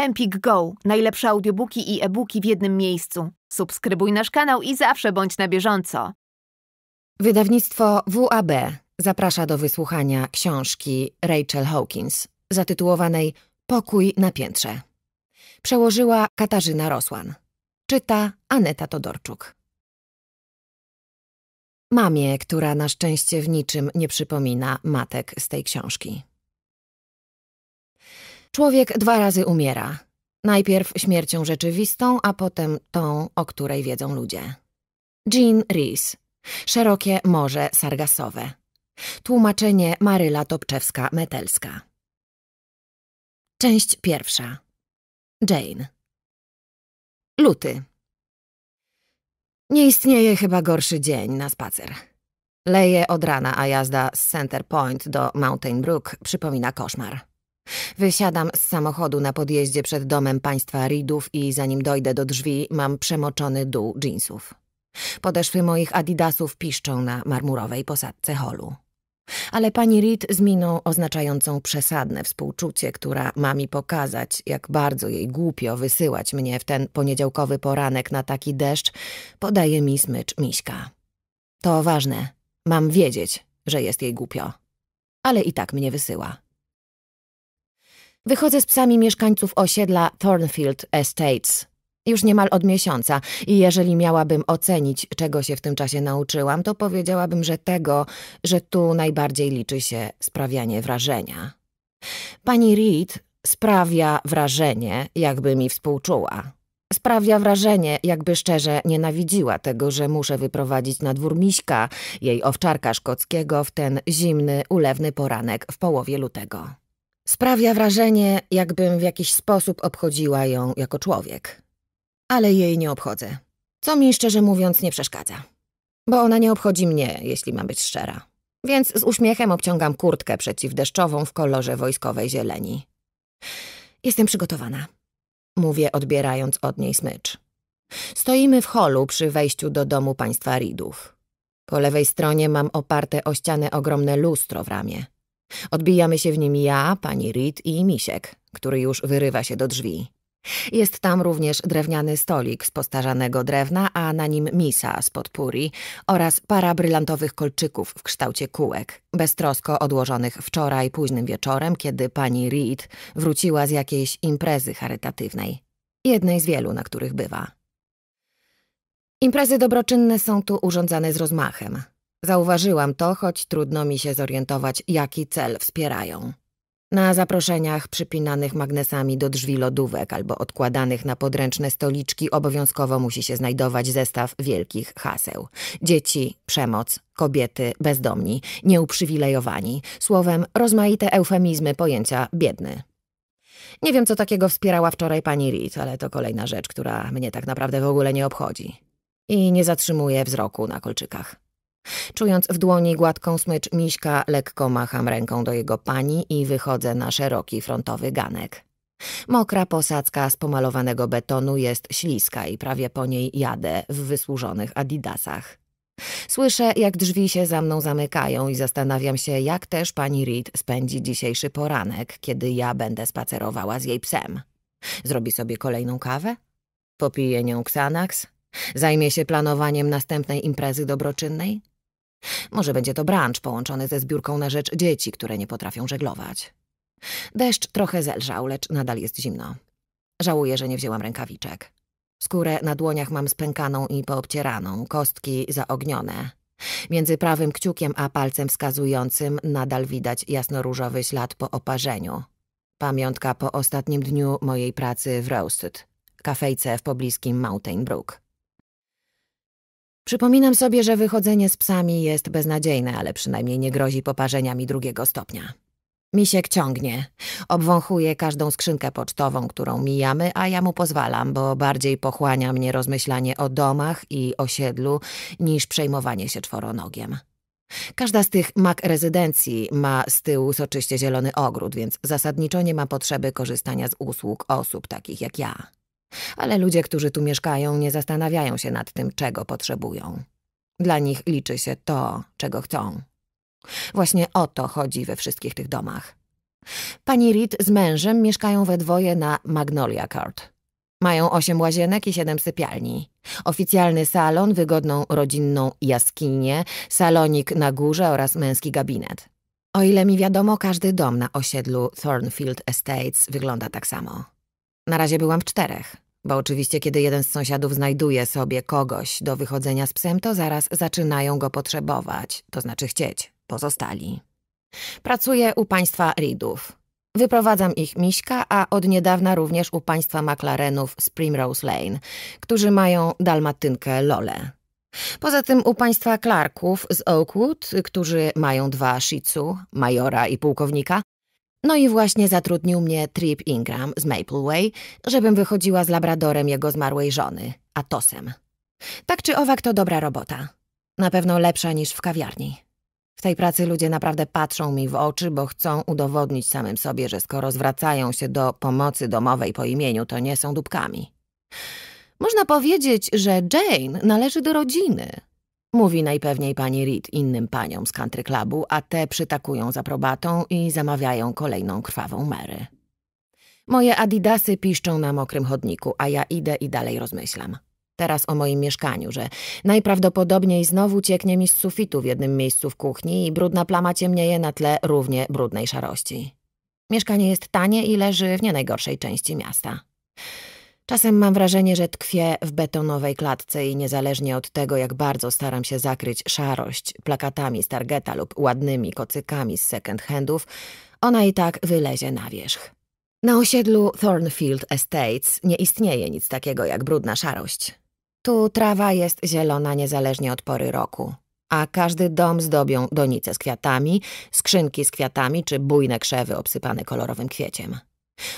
Empik Go. Najlepsze audiobooki i e-booki w jednym miejscu. Subskrybuj nasz kanał i zawsze bądź na bieżąco. Wydawnictwo WAB zaprasza do wysłuchania książki Rachel Hawkins zatytułowanej Pokój na piętrze. Przełożyła Katarzyna Rosłan. Czyta Aneta Todorczuk. Mamie, która na szczęście w niczym nie przypomina matek z tej książki. Człowiek dwa razy umiera. Najpierw śmiercią rzeczywistą, a potem tą, o której wiedzą ludzie. Jean Rees. Szerokie Morze Sargasowe. Tłumaczenie Maryla Topczewska-Metelska. Część pierwsza. Jane. Luty. Nie istnieje chyba gorszy dzień na spacer. Leje od rana, a jazda z Center Point do Mountain Brook przypomina koszmar. Wysiadam z samochodu na podjeździe przed domem państwa Ridów i zanim dojdę do drzwi, mam przemoczony dół dżinsów. Podeszwy moich adidasów piszczą na marmurowej posadce holu. Ale pani Reed z miną oznaczającą przesadne współczucie, która ma mi pokazać, jak bardzo jej głupio wysyłać mnie w ten poniedziałkowy poranek na taki deszcz, podaje mi smycz miśka. To ważne. Mam wiedzieć, że jest jej głupio. Ale i tak mnie wysyła. Wychodzę z psami mieszkańców osiedla Thornfield Estates. Już niemal od miesiąca i jeżeli miałabym ocenić, czego się w tym czasie nauczyłam, to powiedziałabym, że tego, że tu najbardziej liczy się sprawianie wrażenia. Pani Reed sprawia wrażenie, jakby mi współczuła. Sprawia wrażenie, jakby szczerze nienawidziła tego, że muszę wyprowadzić na dwór miśka, jej owczarka szkockiego, w ten zimny, ulewny poranek w połowie lutego. Sprawia wrażenie, jakbym w jakiś sposób obchodziła ją jako człowiek. Ale jej nie obchodzę. Co mi szczerze mówiąc nie przeszkadza. Bo ona nie obchodzi mnie, jeśli mam być szczera. Więc z uśmiechem obciągam kurtkę przeciwdeszczową w kolorze wojskowej zieleni. Jestem przygotowana. Mówię, odbierając od niej smycz. Stoimy w holu przy wejściu do domu państwa Ridów. Po lewej stronie mam oparte o ścianę ogromne lustro w ramie. Odbijamy się w nim ja, pani Reed i Misiek, który już wyrywa się do drzwi. Jest tam również drewniany stolik z postarzanego drewna, a na nim misa z podpuri oraz para brylantowych kolczyków w kształcie kółek, beztrosko odłożonych wczoraj późnym wieczorem, kiedy pani Reed wróciła z jakiejś imprezy charytatywnej. Jednej z wielu, na których bywa. Imprezy dobroczynne są tu urządzane z rozmachem. Zauważyłam to, choć trudno mi się zorientować, jaki cel wspierają. Na zaproszeniach przypinanych magnesami do drzwi lodówek albo odkładanych na podręczne stoliczki obowiązkowo musi się znajdować zestaw wielkich haseł. Dzieci, przemoc, kobiety, bezdomni, nieuprzywilejowani, słowem rozmaite eufemizmy pojęcia biedny. Nie wiem, co takiego wspierała wczoraj pani Reed, ale to kolejna rzecz, która mnie tak naprawdę w ogóle nie obchodzi. I nie zatrzymuje wzroku na kolczykach. Czując w dłoni gładką smycz miśka, lekko macham ręką do jego pani i wychodzę na szeroki frontowy ganek. Mokra posadzka z pomalowanego betonu jest śliska i prawie po niej jadę w wysłużonych adidasach. Słyszę, jak drzwi się za mną zamykają i zastanawiam się, jak też pani Reed spędzi dzisiejszy poranek, kiedy ja będę spacerowała z jej psem. Zrobi sobie kolejną kawę? Popije nią Xanax? Zajmie się planowaniem następnej imprezy dobroczynnej? Może będzie to branż połączony ze zbiórką na rzecz dzieci, które nie potrafią żeglować. Deszcz trochę zelżał, lecz nadal jest zimno. Żałuję, że nie wzięłam rękawiczek. Skórę na dłoniach mam spękaną i poobcieraną, kostki zaognione. Między prawym kciukiem a palcem wskazującym nadal widać jasnoróżowy ślad po oparzeniu. Pamiątka po ostatnim dniu mojej pracy w Roasted, kafejce w pobliskim Mountain Brook. Przypominam sobie, że wychodzenie z psami jest beznadziejne, ale przynajmniej nie grozi poparzeniami drugiego stopnia. Misiek ciągnie. Obwąchuje każdą skrzynkę pocztową, którą mijamy, a ja mu pozwalam, bo bardziej pochłania mnie rozmyślanie o domach i osiedlu niż przejmowanie się czworonogiem. Każda z tych mak rezydencji ma z tyłu soczyście zielony ogród, więc zasadniczo nie ma potrzeby korzystania z usług osób takich jak ja. Ale ludzie, którzy tu mieszkają, nie zastanawiają się nad tym, czego potrzebują. Dla nich liczy się to, czego chcą. Właśnie o to chodzi we wszystkich tych domach. Pani Reed z mężem mieszkają we dwoje na Magnolia Court. Mają osiem łazienek i siedem sypialni. Oficjalny salon, wygodną rodzinną jaskinię, salonik na górze oraz męski gabinet. O ile mi wiadomo, każdy dom na osiedlu Thornfield Estates wygląda tak samo. Na razie byłam w czterech, bo oczywiście kiedy jeden z sąsiadów znajduje sobie kogoś do wychodzenia z psem, to zaraz zaczynają go potrzebować, to znaczy chcieć, pozostali. Pracuję u państwa Reedów. Wyprowadzam ich Miśka, a od niedawna również u państwa McLarenów z Primrose Lane, którzy mają dalmatynkę Lole. Poza tym u państwa Clarków z Oakwood, którzy mają dwa shih tzu, majora i pułkownika, no i właśnie zatrudnił mnie Trip Ingram z Mapleway, żebym wychodziła z labradorem jego zmarłej żony, Atosem. Tak czy owak to dobra robota. Na pewno lepsza niż w kawiarni. W tej pracy ludzie naprawdę patrzą mi w oczy, bo chcą udowodnić samym sobie, że skoro zwracają się do pomocy domowej po imieniu, to nie są dupkami. Można powiedzieć, że Jane należy do rodziny, Mówi najpewniej pani Reed innym paniom z country clubu, a te przytakują za probatą i zamawiają kolejną krwawą Mary. Moje adidasy piszczą na mokrym chodniku, a ja idę i dalej rozmyślam. Teraz o moim mieszkaniu, że najprawdopodobniej znowu cieknie mi z sufitu w jednym miejscu w kuchni i brudna plama ciemnieje na tle równie brudnej szarości. Mieszkanie jest tanie i leży w nie najgorszej części miasta. Czasem mam wrażenie, że tkwię w betonowej klatce i niezależnie od tego, jak bardzo staram się zakryć szarość plakatami z Targeta lub ładnymi kocykami z second handów, ona i tak wylezie na wierzch. Na osiedlu Thornfield Estates nie istnieje nic takiego jak brudna szarość. Tu trawa jest zielona niezależnie od pory roku, a każdy dom zdobią donice z kwiatami, skrzynki z kwiatami czy bujne krzewy obsypane kolorowym kwieciem.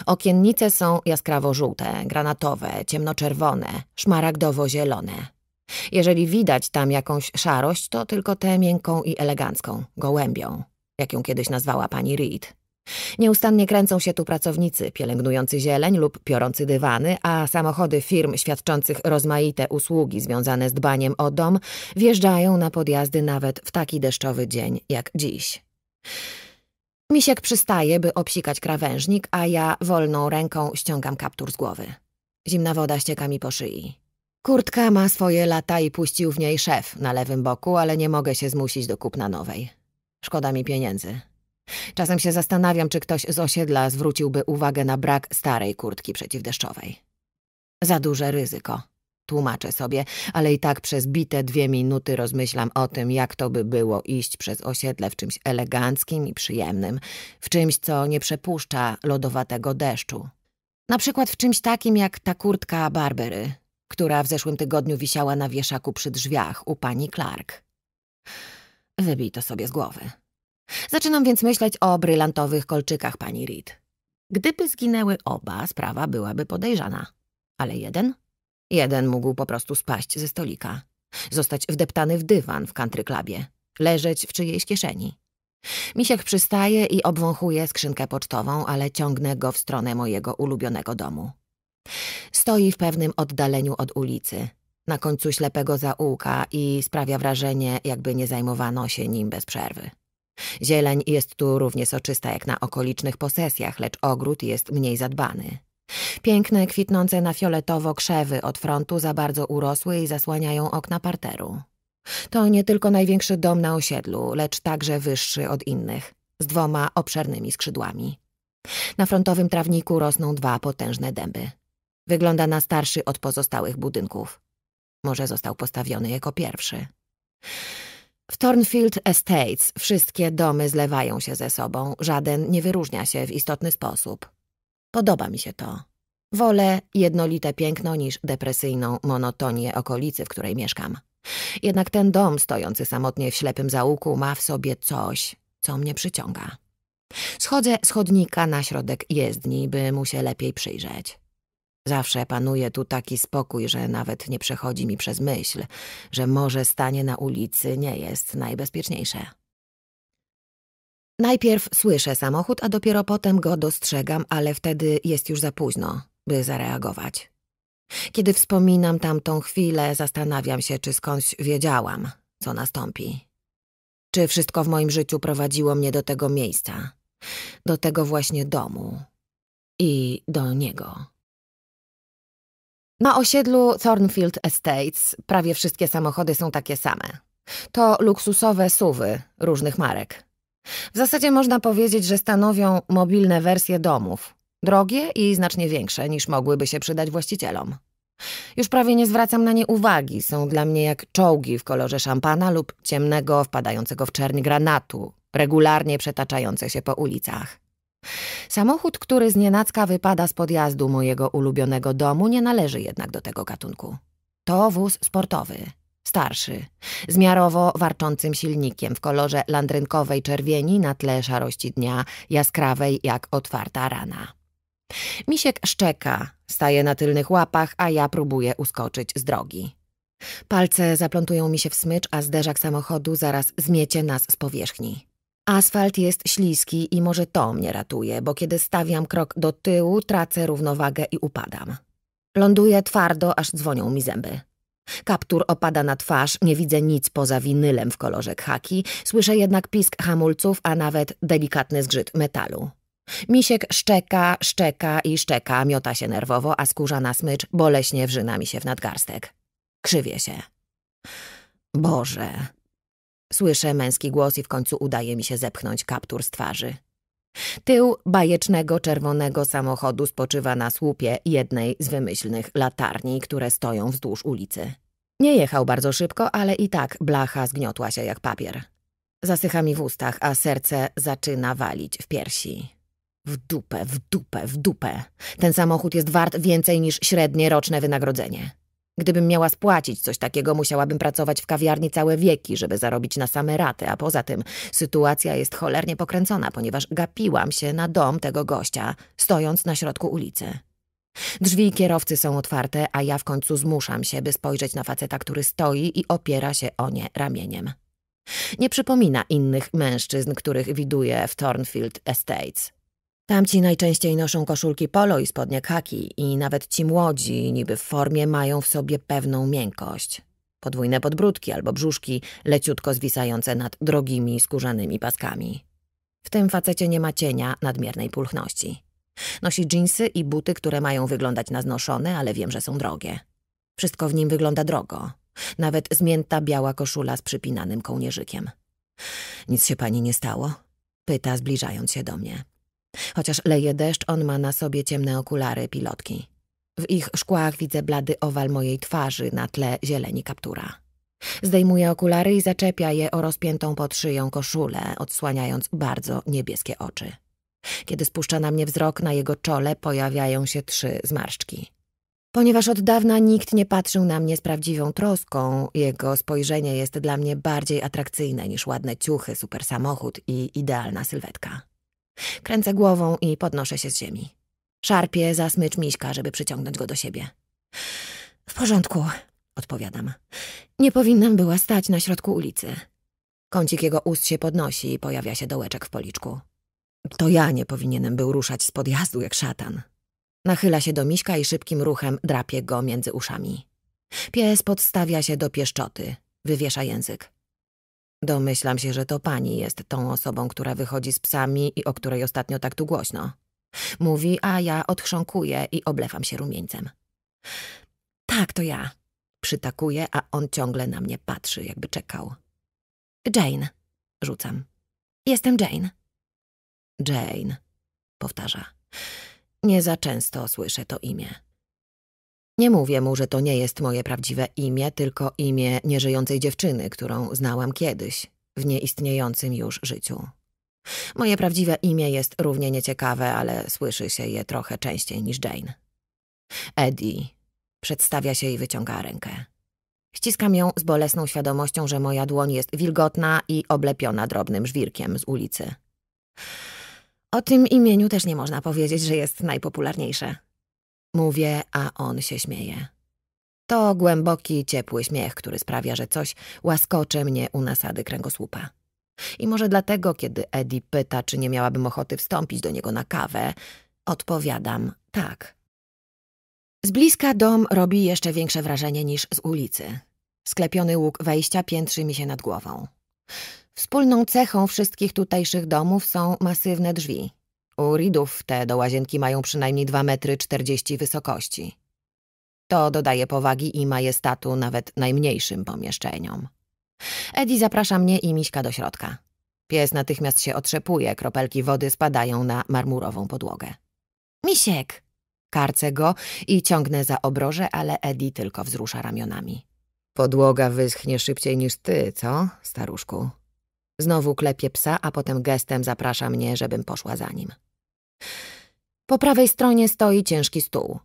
Okiennice są jaskrawo-żółte, granatowe, ciemnoczerwone, szmaragdowo-zielone. Jeżeli widać tam jakąś szarość, to tylko tę miękką i elegancką, gołębią, jak ją kiedyś nazwała pani Reed. Nieustannie kręcą się tu pracownicy pielęgnujący zieleń lub piorący dywany, a samochody firm świadczących rozmaite usługi związane z dbaniem o dom wjeżdżają na podjazdy nawet w taki deszczowy dzień jak dziś. Misiek przystaje, by obsikać krawężnik, a ja wolną ręką ściągam kaptur z głowy. Zimna woda ścieka mi po szyi. Kurtka ma swoje lata i puścił w niej szef na lewym boku, ale nie mogę się zmusić do kupna nowej. Szkoda mi pieniędzy. Czasem się zastanawiam, czy ktoś z osiedla zwróciłby uwagę na brak starej kurtki przeciwdeszczowej. Za duże ryzyko. Tłumaczę sobie, ale i tak przez bite dwie minuty rozmyślam o tym, jak to by było iść przez osiedle w czymś eleganckim i przyjemnym, w czymś, co nie przepuszcza lodowatego deszczu. Na przykład w czymś takim jak ta kurtka Barbery, która w zeszłym tygodniu wisiała na wieszaku przy drzwiach u pani Clark. Wybij to sobie z głowy. Zaczynam więc myśleć o brylantowych kolczykach pani Reed. Gdyby zginęły oba, sprawa byłaby podejrzana. Ale jeden Jeden mógł po prostu spaść ze stolika, zostać wdeptany w dywan w country clubie, leżeć w czyjejś kieszeni. Misiek przystaje i obwąchuje skrzynkę pocztową, ale ciągnę go w stronę mojego ulubionego domu. Stoi w pewnym oddaleniu od ulicy, na końcu ślepego zaułka i sprawia wrażenie, jakby nie zajmowano się nim bez przerwy. Zieleń jest tu równie soczysta jak na okolicznych posesjach, lecz ogród jest mniej zadbany. Piękne, kwitnące na fioletowo krzewy od frontu za bardzo urosły i zasłaniają okna parteru. To nie tylko największy dom na osiedlu, lecz także wyższy od innych, z dwoma obszernymi skrzydłami. Na frontowym trawniku rosną dwa potężne dęby. Wygląda na starszy od pozostałych budynków. Może został postawiony jako pierwszy. W Thornfield Estates wszystkie domy zlewają się ze sobą, żaden nie wyróżnia się w istotny sposób. Podoba mi się to. Wolę jednolite piękno niż depresyjną monotonię okolicy, w której mieszkam. Jednak ten dom stojący samotnie w ślepym zaułku ma w sobie coś, co mnie przyciąga. Schodzę schodnika na środek jezdni, by mu się lepiej przyjrzeć. Zawsze panuje tu taki spokój, że nawet nie przechodzi mi przez myśl, że może stanie na ulicy nie jest najbezpieczniejsze. Najpierw słyszę samochód, a dopiero potem go dostrzegam, ale wtedy jest już za późno, by zareagować. Kiedy wspominam tamtą chwilę, zastanawiam się, czy skądś wiedziałam, co nastąpi. Czy wszystko w moim życiu prowadziło mnie do tego miejsca, do tego właśnie domu i do niego. Na osiedlu Thornfield Estates prawie wszystkie samochody są takie same. To luksusowe suwy różnych marek. W zasadzie można powiedzieć, że stanowią mobilne wersje domów. Drogie i znacznie większe niż mogłyby się przydać właścicielom. Już prawie nie zwracam na nie uwagi, są dla mnie jak czołgi w kolorze szampana lub ciemnego, wpadającego w czerń granatu, regularnie przetaczające się po ulicach. Samochód, który z nienacka wypada z podjazdu mojego ulubionego domu, nie należy jednak do tego gatunku. To wóz sportowy, Starszy, z miarowo warczącym silnikiem w kolorze landrynkowej czerwieni na tle szarości dnia, jaskrawej jak otwarta rana. Misiek szczeka, staje na tylnych łapach, a ja próbuję uskoczyć z drogi. Palce zaplątują mi się w smycz, a zderzak samochodu zaraz zmiecie nas z powierzchni. Asfalt jest śliski i może to mnie ratuje, bo kiedy stawiam krok do tyłu, tracę równowagę i upadam. Ląduję twardo, aż dzwonią mi zęby. Kaptur opada na twarz, nie widzę nic poza winylem w kolorze khaki, słyszę jednak pisk hamulców, a nawet delikatny zgrzyt metalu. Misiek szczeka, szczeka i szczeka, miota się nerwowo, a skórzana smycz boleśnie wrzyna mi się w nadgarstek. Krzywię się. Boże. Słyszę męski głos i w końcu udaje mi się zepchnąć kaptur z twarzy. Tył bajecznego czerwonego samochodu spoczywa na słupie jednej z wymyślnych latarni, które stoją wzdłuż ulicy. Nie jechał bardzo szybko, ale i tak blacha zgniotła się jak papier. Zasycha mi w ustach, a serce zaczyna walić w piersi. W dupę, w dupę, w dupę. Ten samochód jest wart więcej niż średnie roczne wynagrodzenie. Gdybym miała spłacić coś takiego, musiałabym pracować w kawiarni całe wieki, żeby zarobić na same raty, a poza tym sytuacja jest cholernie pokręcona, ponieważ gapiłam się na dom tego gościa, stojąc na środku ulicy. Drzwi kierowcy są otwarte, a ja w końcu zmuszam się, by spojrzeć na faceta, który stoi i opiera się o nie ramieniem. Nie przypomina innych mężczyzn, których widuję w Thornfield Estates. Tamci najczęściej noszą koszulki polo i spodnie kaki i nawet ci młodzi, niby w formie, mają w sobie pewną miękkość. Podwójne podbródki albo brzuszki leciutko zwisające nad drogimi, skórzanymi paskami. W tym facecie nie ma cienia nadmiernej pulchności. Nosi dżinsy i buty, które mają wyglądać na znoszone, ale wiem, że są drogie. Wszystko w nim wygląda drogo. Nawet zmięta biała koszula z przypinanym kołnierzykiem. Nic się pani nie stało? Pyta, zbliżając się do mnie. Chociaż leje deszcz, on ma na sobie ciemne okulary pilotki. W ich szkłach widzę blady owal mojej twarzy na tle zieleni kaptura. Zdejmuje okulary i zaczepia je o rozpiętą pod szyją koszulę, odsłaniając bardzo niebieskie oczy. Kiedy spuszcza na mnie wzrok, na jego czole pojawiają się trzy zmarszczki. Ponieważ od dawna nikt nie patrzył na mnie z prawdziwą troską, jego spojrzenie jest dla mnie bardziej atrakcyjne niż ładne ciuchy, supersamochód i idealna sylwetka. Kręcę głową i podnoszę się z ziemi. Szarpię za smycz miśka, żeby przyciągnąć go do siebie. W porządku, odpowiadam. Nie powinnam była stać na środku ulicy. Kącik jego ust się podnosi i pojawia się dołeczek w policzku. To ja nie powinienem był ruszać z podjazdu jak szatan. Nachyla się do miśka i szybkim ruchem drapie go między uszami. Pies podstawia się do pieszczoty, wywiesza język. Domyślam się, że to pani jest tą osobą, która wychodzi z psami i o której ostatnio tak tu głośno. Mówi, a ja odchrząkuję i oblewam się rumieńcem. Tak, to ja. Przytakuję, a on ciągle na mnie patrzy, jakby czekał. Jane, rzucam. Jestem Jane. Jane, powtarza. Nie za często słyszę to imię. Nie mówię mu, że to nie jest moje prawdziwe imię, tylko imię nieżyjącej dziewczyny, którą znałam kiedyś, w nieistniejącym już życiu. Moje prawdziwe imię jest równie nieciekawe, ale słyszy się je trochę częściej niż Jane. Eddie przedstawia się i wyciąga rękę. Ściskam ją z bolesną świadomością, że moja dłoń jest wilgotna i oblepiona drobnym żwirkiem z ulicy. O tym imieniu też nie można powiedzieć, że jest najpopularniejsze. Mówię, a on się śmieje. To głęboki, ciepły śmiech, który sprawia, że coś łaskocze mnie u nasady kręgosłupa. I może dlatego, kiedy Eddie pyta, czy nie miałabym ochoty wstąpić do niego na kawę, odpowiadam tak. Z bliska dom robi jeszcze większe wrażenie niż z ulicy. Sklepiony łuk wejścia piętrzy mi się nad głową. Wspólną cechą wszystkich tutejszych domów są masywne drzwi. U ridów te do łazienki mają przynajmniej 2 metry 40 wysokości. To dodaje powagi i majestatu nawet najmniejszym pomieszczeniom. Edi zaprasza mnie i Miśka do środka. Pies natychmiast się otrzepuje, kropelki wody spadają na marmurową podłogę. Misiek! Karcę go i ciągnę za obroże, ale Edi tylko wzrusza ramionami. Podłoga wyschnie szybciej niż ty, co, staruszku? Znowu klepie psa, a potem gestem zaprasza mnie, żebym poszła za nim. Po prawej stronie stoi ciężki stół.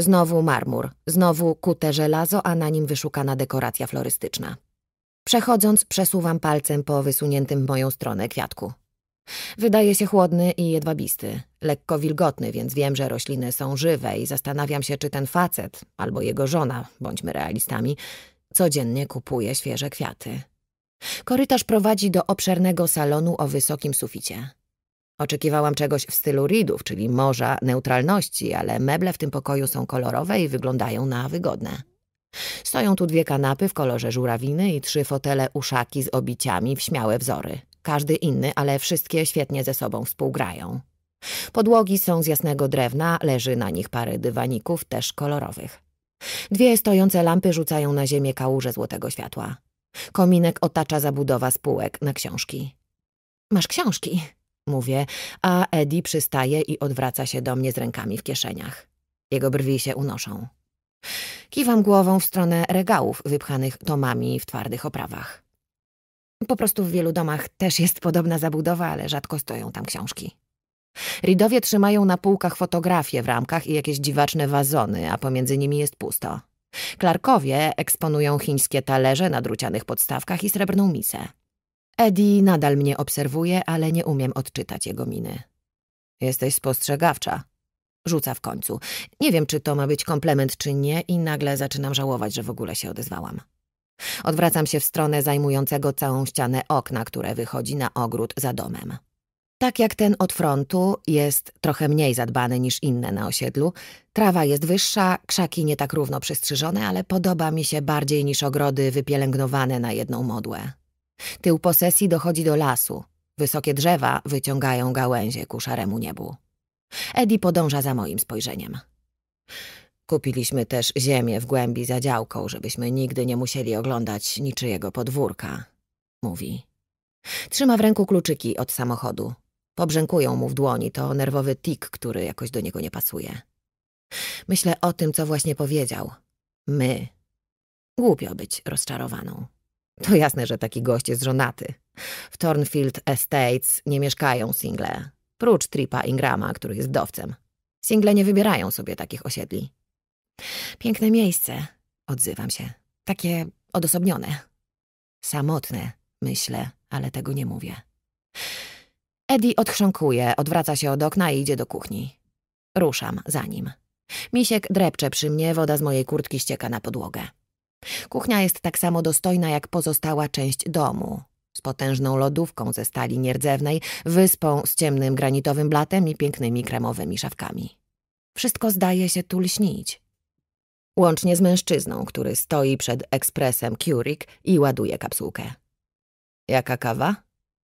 Znowu marmur, znowu kute żelazo, a na nim wyszukana dekoracja florystyczna. Przechodząc, przesuwam palcem po wysuniętym w moją stronę kwiatku. Wydaje się chłodny i jedwabisty, lekko wilgotny, więc wiem, że rośliny są żywe i zastanawiam się, czy ten facet albo jego żona, bądźmy realistami, codziennie kupuje świeże kwiaty. Korytarz prowadzi do obszernego salonu o wysokim suficie. Oczekiwałam czegoś w stylu Ridów, czyli morza neutralności, ale meble w tym pokoju są kolorowe i wyglądają na wygodne. Stoją tu dwie kanapy w kolorze żurawiny i trzy fotele uszaki z obiciami w śmiałe wzory. Każdy inny, ale wszystkie świetnie ze sobą współgrają. Podłogi są z jasnego drewna, leży na nich parę dywaników, też kolorowych. Dwie stojące lampy rzucają na ziemię kałuże złotego światła. Kominek otacza zabudowa spółek na książki. Masz książki? mówię, a Eddie przystaje i odwraca się do mnie z rękami w kieszeniach. Jego brwi się unoszą. Kiwam głową w stronę regałów wypchanych tomami w twardych oprawach. Po prostu w wielu domach też jest podobna zabudowa, ale rzadko stoją tam książki. Ridowie trzymają na półkach fotografie w ramkach i jakieś dziwaczne wazony, a pomiędzy nimi jest pusto. Klarkowie eksponują chińskie talerze na drucianych podstawkach i srebrną misę. Eddie nadal mnie obserwuje, ale nie umiem odczytać jego miny. Jesteś spostrzegawcza. Rzuca w końcu. Nie wiem, czy to ma być komplement, czy nie i nagle zaczynam żałować, że w ogóle się odezwałam. Odwracam się w stronę zajmującego całą ścianę okna, które wychodzi na ogród za domem. Tak jak ten od frontu jest trochę mniej zadbany niż inne na osiedlu, trawa jest wyższa, krzaki nie tak równo przystrzyżone, ale podoba mi się bardziej niż ogrody wypielęgnowane na jedną modłę. Tył posesji dochodzi do lasu. Wysokie drzewa wyciągają gałęzie ku szaremu niebu. Eddie podąża za moim spojrzeniem. Kupiliśmy też ziemię w głębi za działką, żebyśmy nigdy nie musieli oglądać niczyjego podwórka, mówi. Trzyma w ręku kluczyki od samochodu. Pobrzękują mu w dłoni, to nerwowy tik, który jakoś do niego nie pasuje. Myślę o tym, co właśnie powiedział. My. Głupio być rozczarowaną. To jasne, że taki gość jest żonaty. W Thornfield Estates nie mieszkają single, prócz Tripa Ingrama, który jest dowcem. Single nie wybierają sobie takich osiedli. Piękne miejsce, odzywam się. Takie odosobnione. Samotne, myślę, ale tego nie mówię. Eddie odchrząkuje, odwraca się od okna i idzie do kuchni. Ruszam za nim. Misiek drepcze przy mnie, woda z mojej kurtki ścieka na podłogę. Kuchnia jest tak samo dostojna jak pozostała część domu. Z potężną lodówką ze stali nierdzewnej, wyspą z ciemnym granitowym blatem i pięknymi kremowymi szafkami. Wszystko zdaje się tu lśnić. Łącznie z mężczyzną, który stoi przed ekspresem Keurig i ładuje kapsułkę. Jaka kawa?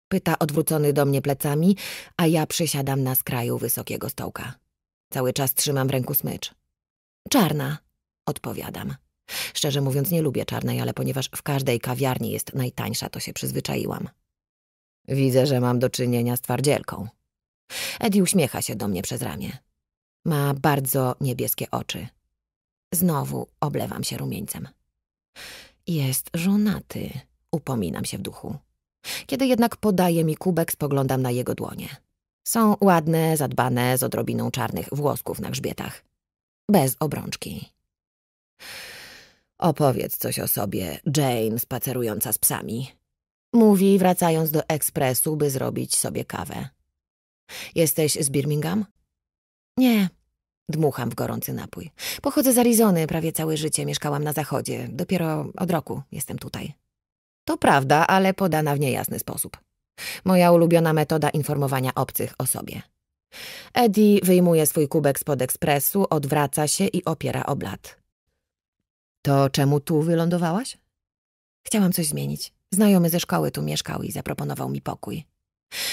Pyta odwrócony do mnie plecami, a ja przysiadam na skraju wysokiego stołka. Cały czas trzymam w ręku smycz. Czarna, odpowiadam. Szczerze mówiąc, nie lubię czarnej, ale ponieważ w każdej kawiarni jest najtańsza, to się przyzwyczaiłam. Widzę, że mam do czynienia z twardzielką. Edi uśmiecha się do mnie przez ramię. Ma bardzo niebieskie oczy. Znowu oblewam się rumieńcem. Jest żonaty, upominam się w duchu. Kiedy jednak podaje mi kubek, spoglądam na jego dłonie. Są ładne, zadbane, z odrobiną czarnych włosków na grzbietach. Bez obrączki. Opowiedz coś o sobie, Jane spacerująca z psami. Mówi, wracając do ekspresu, by zrobić sobie kawę. Jesteś z Birmingham? Nie. Dmucham w gorący napój. Pochodzę z Arizony, prawie całe życie mieszkałam na zachodzie. Dopiero od roku jestem tutaj. To prawda, ale podana w niejasny sposób. Moja ulubiona metoda informowania obcych o sobie. Eddie wyjmuje swój kubek spod ekspresu, odwraca się i opiera o blat. To czemu tu wylądowałaś? Chciałam coś zmienić. Znajomy ze szkoły tu mieszkał i zaproponował mi pokój.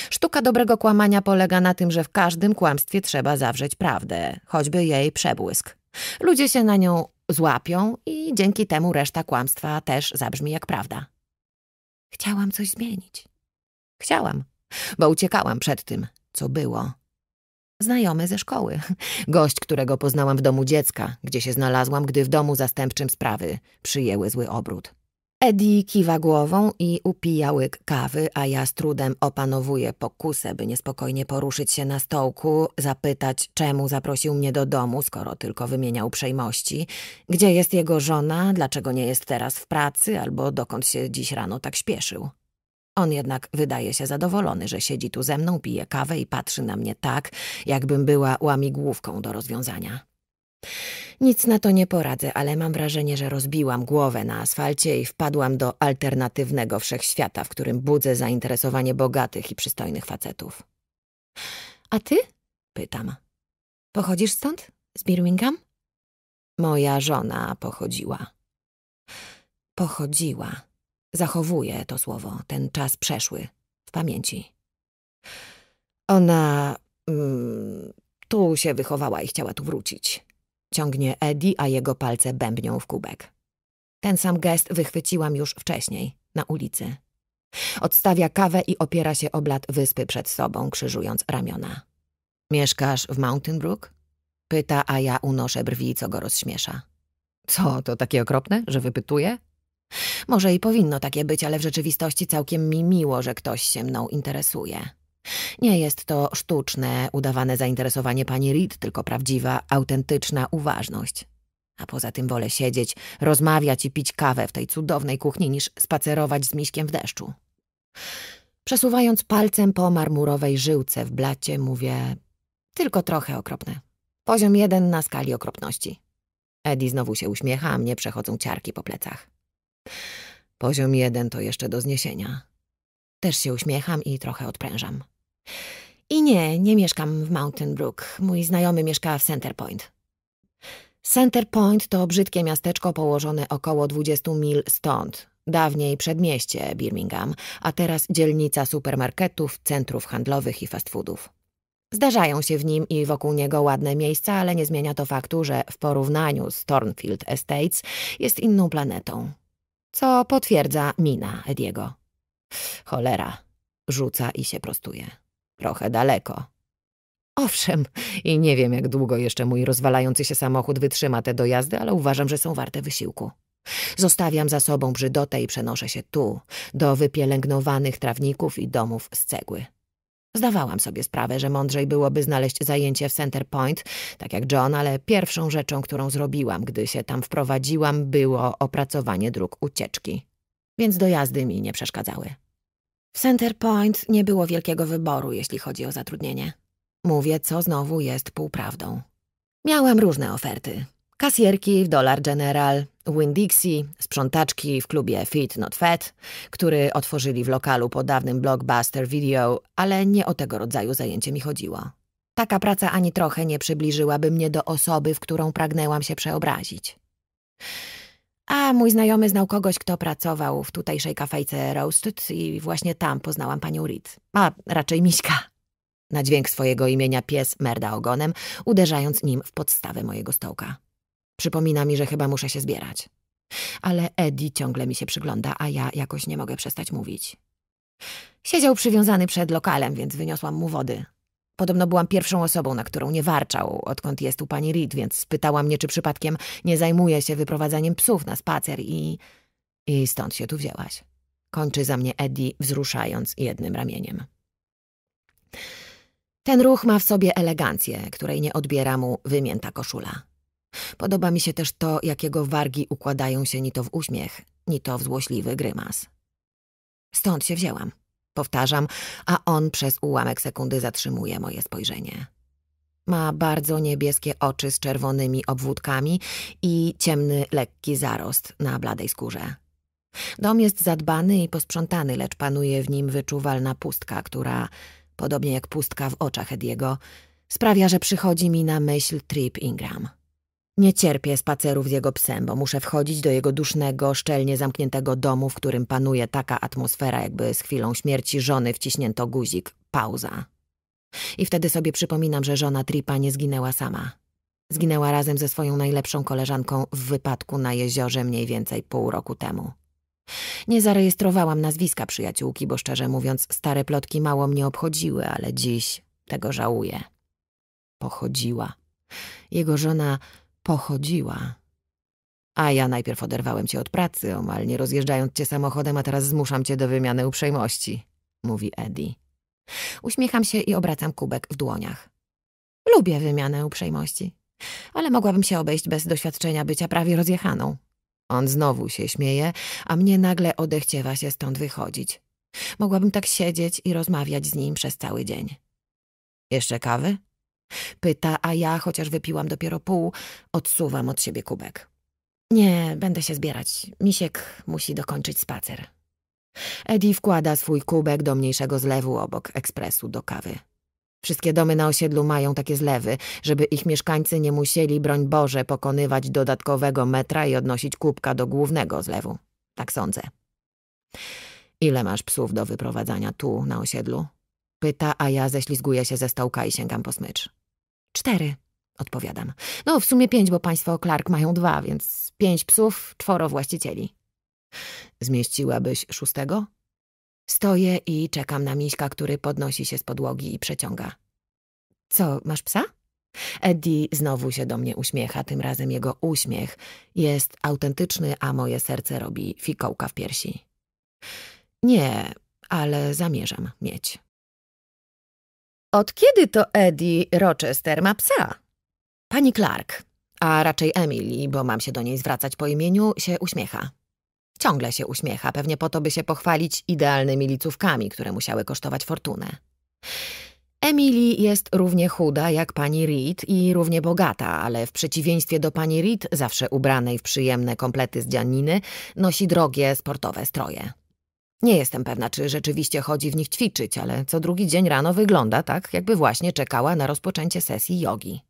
Sztuka dobrego kłamania polega na tym, że w każdym kłamstwie trzeba zawrzeć prawdę, choćby jej przebłysk. Ludzie się na nią złapią i dzięki temu reszta kłamstwa też zabrzmi jak prawda. Chciałam coś zmienić. Chciałam, bo uciekałam przed tym, co było Znajomy ze szkoły. Gość, którego poznałam w domu dziecka, gdzie się znalazłam, gdy w domu zastępczym sprawy przyjęły zły obrót. Eddie kiwa głową i upija łyk kawy, a ja z trudem opanowuję pokusę, by niespokojnie poruszyć się na stołku, zapytać, czemu zaprosił mnie do domu, skoro tylko wymienia uprzejmości, gdzie jest jego żona, dlaczego nie jest teraz w pracy, albo dokąd się dziś rano tak śpieszył. On jednak wydaje się zadowolony, że siedzi tu ze mną, pije kawę i patrzy na mnie tak, jakbym była łamigłówką do rozwiązania. Nic na to nie poradzę, ale mam wrażenie, że rozbiłam głowę na asfalcie i wpadłam do alternatywnego wszechświata, w którym budzę zainteresowanie bogatych i przystojnych facetów. A ty? Pytam. Pochodzisz stąd? Z Birmingham? Moja żona pochodziła. Pochodziła. Zachowuję to słowo, ten czas przeszły, w pamięci. Ona mm, tu się wychowała i chciała tu wrócić. Ciągnie Eddie, a jego palce bębnią w kubek. Ten sam gest wychwyciłam już wcześniej, na ulicy. Odstawia kawę i opiera się o blat wyspy przed sobą, krzyżując ramiona. Mieszkasz w Mountain Brook? Pyta, a ja unoszę brwi, co go rozśmiesza. Co, to takie okropne, że wypytuje? Może i powinno takie być, ale w rzeczywistości całkiem mi miło, że ktoś się mną interesuje. Nie jest to sztuczne, udawane zainteresowanie pani Reed, tylko prawdziwa, autentyczna uważność. A poza tym wolę siedzieć, rozmawiać i pić kawę w tej cudownej kuchni, niż spacerować z miśkiem w deszczu. Przesuwając palcem po marmurowej żyłce w blacie, mówię tylko trochę okropne. Poziom jeden na skali okropności. Eddie znowu się uśmiecha, a mnie przechodzą ciarki po plecach. Poziom jeden to jeszcze do zniesienia. Też się uśmiecham i trochę odprężam. I nie, nie mieszkam w Mountain Brook. Mój znajomy mieszka w Center Point. Center Point to brzydkie miasteczko położone około 20 mil stąd. Dawniej przedmieście Birmingham, a teraz dzielnica supermarketów, centrów handlowych i fast foodów. Zdarzają się w nim i wokół niego ładne miejsca, ale nie zmienia to faktu, że w porównaniu z Thornfield Estates jest inną planetą co potwierdza mina Ediego. Cholera, rzuca i się prostuje. Trochę daleko. Owszem, i nie wiem, jak długo jeszcze mój rozwalający się samochód wytrzyma te dojazdy, ale uważam, że są warte wysiłku. Zostawiam za sobą brzydotę i przenoszę się tu, do wypielęgnowanych trawników i domów z cegły. Zdawałam sobie sprawę, że mądrzej byłoby znaleźć zajęcie w Center Point, tak jak John, ale pierwszą rzeczą, którą zrobiłam, gdy się tam wprowadziłam, było opracowanie dróg ucieczki. Więc dojazdy mi nie przeszkadzały. W Center Point nie było wielkiego wyboru, jeśli chodzi o zatrudnienie. Mówię, co znowu jest półprawdą. Miałam różne oferty, kasjerki w Dollar General, Winn-Dixie, sprzątaczki w klubie Fit Not Fat, który otworzyli w lokalu po dawnym blockbuster video, ale nie o tego rodzaju zajęcie mi chodziło. Taka praca ani trochę nie przybliżyłaby mnie do osoby, w którą pragnęłam się przeobrazić. A mój znajomy znał kogoś, kto pracował w tutejszej kafejce Roasted i właśnie tam poznałam panią Reed. A raczej Miśka. Na dźwięk swojego imienia pies merda ogonem, uderzając nim w podstawę mojego stołka. Przypomina mi, że chyba muszę się zbierać. Ale Eddie ciągle mi się przygląda, a ja jakoś nie mogę przestać mówić. Siedział przywiązany przed lokalem, więc wyniosłam mu wody. Podobno byłam pierwszą osobą, na którą nie warczał, odkąd jest u pani Reed, więc spytała mnie, czy przypadkiem nie zajmuje się wyprowadzaniem psów na spacer i... I stąd się tu wzięłaś. Kończy za mnie Eddie, wzruszając jednym ramieniem. Ten ruch ma w sobie elegancję, której nie odbiera mu wymięta koszula. Podoba mi się też to, jakiego wargi układają się ni to w uśmiech, ni to w złośliwy grymas. Stąd się wzięłam. Powtarzam, a on przez ułamek sekundy zatrzymuje moje spojrzenie. Ma bardzo niebieskie oczy z czerwonymi obwódkami i ciemny, lekki zarost na bladej skórze. Dom jest zadbany i posprzątany, lecz panuje w nim wyczuwalna pustka, która, podobnie jak pustka w oczach Ediego, sprawia, że przychodzi mi na myśl Trip Ingram. Nie cierpię spacerów z jego psem, bo muszę wchodzić do jego dusznego, szczelnie zamkniętego domu, w którym panuje taka atmosfera, jakby z chwilą śmierci żony wciśnięto guzik. Pauza. I wtedy sobie przypominam, że żona Tripa nie zginęła sama. Zginęła razem ze swoją najlepszą koleżanką w wypadku na jeziorze mniej więcej pół roku temu. Nie zarejestrowałam nazwiska przyjaciółki, bo szczerze mówiąc stare plotki mało mnie obchodziły, ale dziś tego żałuję. Pochodziła. Jego żona pochodziła. A ja najpierw oderwałem cię od pracy, omal nie rozjeżdżając cię samochodem, a teraz zmuszam cię do wymiany uprzejmości, mówi Eddie. Uśmiecham się i obracam kubek w dłoniach. Lubię wymianę uprzejmości, ale mogłabym się obejść bez doświadczenia bycia prawie rozjechaną. On znowu się śmieje, a mnie nagle odechciewa się stąd wychodzić. Mogłabym tak siedzieć i rozmawiać z nim przez cały dzień. Jeszcze kawy? Pyta, a ja, chociaż wypiłam dopiero pół, odsuwam od siebie kubek. Nie, będę się zbierać. Misiek musi dokończyć spacer. Eddie wkłada swój kubek do mniejszego zlewu obok ekspresu do kawy. Wszystkie domy na osiedlu mają takie zlewy, żeby ich mieszkańcy nie musieli, broń Boże, pokonywać dodatkowego metra i odnosić kubka do głównego zlewu. Tak sądzę. Ile masz psów do wyprowadzania tu, na osiedlu? Pyta, a ja ześlizguję się ze stołka i sięgam po smycz. Cztery, odpowiadam. No, w sumie pięć, bo państwo Clark mają dwa, więc pięć psów, czworo właścicieli. Zmieściłabyś szóstego? Stoję i czekam na miśka, który podnosi się z podłogi i przeciąga. Co, masz psa? Eddie znowu się do mnie uśmiecha, tym razem jego uśmiech jest autentyczny, a moje serce robi fikołka w piersi. Nie, ale zamierzam mieć. Od kiedy to Eddie Rochester ma psa? Pani Clark, a raczej Emily, bo mam się do niej zwracać po imieniu, się uśmiecha. Ciągle się uśmiecha, pewnie po to, by się pochwalić idealnymi licówkami, które musiały kosztować fortunę. Emily jest równie chuda jak pani Reed i równie bogata, ale w przeciwieństwie do pani Reed, zawsze ubranej w przyjemne komplety z dzianiny, nosi drogie, sportowe stroje. Nie jestem pewna, czy rzeczywiście chodzi w nich ćwiczyć, ale co drugi dzień rano wygląda tak, jakby właśnie czekała na rozpoczęcie sesji jogi.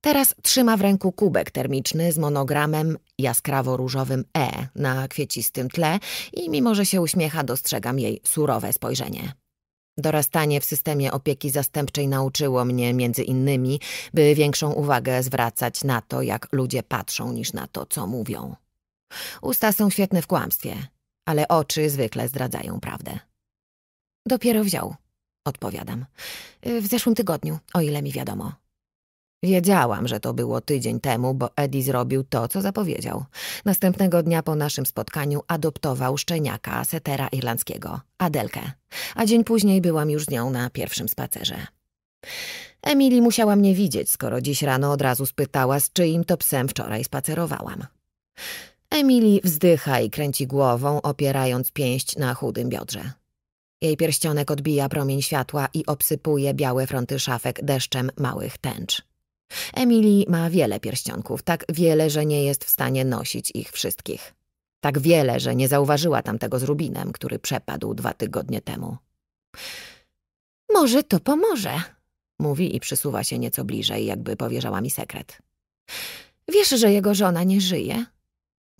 Teraz trzyma w ręku kubek termiczny z monogramem jaskrawo-różowym E na kwiecistym tle i mimo, że się uśmiecha, dostrzegam jej surowe spojrzenie. Dorastanie w systemie opieki zastępczej nauczyło mnie, między innymi, by większą uwagę zwracać na to, jak ludzie patrzą, niż na to, co mówią. Usta są świetne w kłamstwie ale oczy zwykle zdradzają prawdę. Dopiero wziął, odpowiadam. Y, w zeszłym tygodniu, o ile mi wiadomo. Wiedziałam, że to było tydzień temu, bo Eddie zrobił to, co zapowiedział. Następnego dnia po naszym spotkaniu adoptował szczeniaka setera irlandzkiego, Adelkę, a dzień później byłam już z nią na pierwszym spacerze. Emily musiała mnie widzieć, skoro dziś rano od razu spytała, z czyim to psem wczoraj spacerowałam. Emily wzdycha i kręci głową, opierając pięść na chudym biodrze. Jej pierścionek odbija promień światła i obsypuje białe fronty szafek deszczem małych tęcz. Emily ma wiele pierścionków, tak wiele, że nie jest w stanie nosić ich wszystkich. Tak wiele, że nie zauważyła tamtego z Rubinem, który przepadł dwa tygodnie temu. Może to pomoże, mówi i przysuwa się nieco bliżej, jakby powierzała mi sekret. Wiesz, że jego żona nie żyje?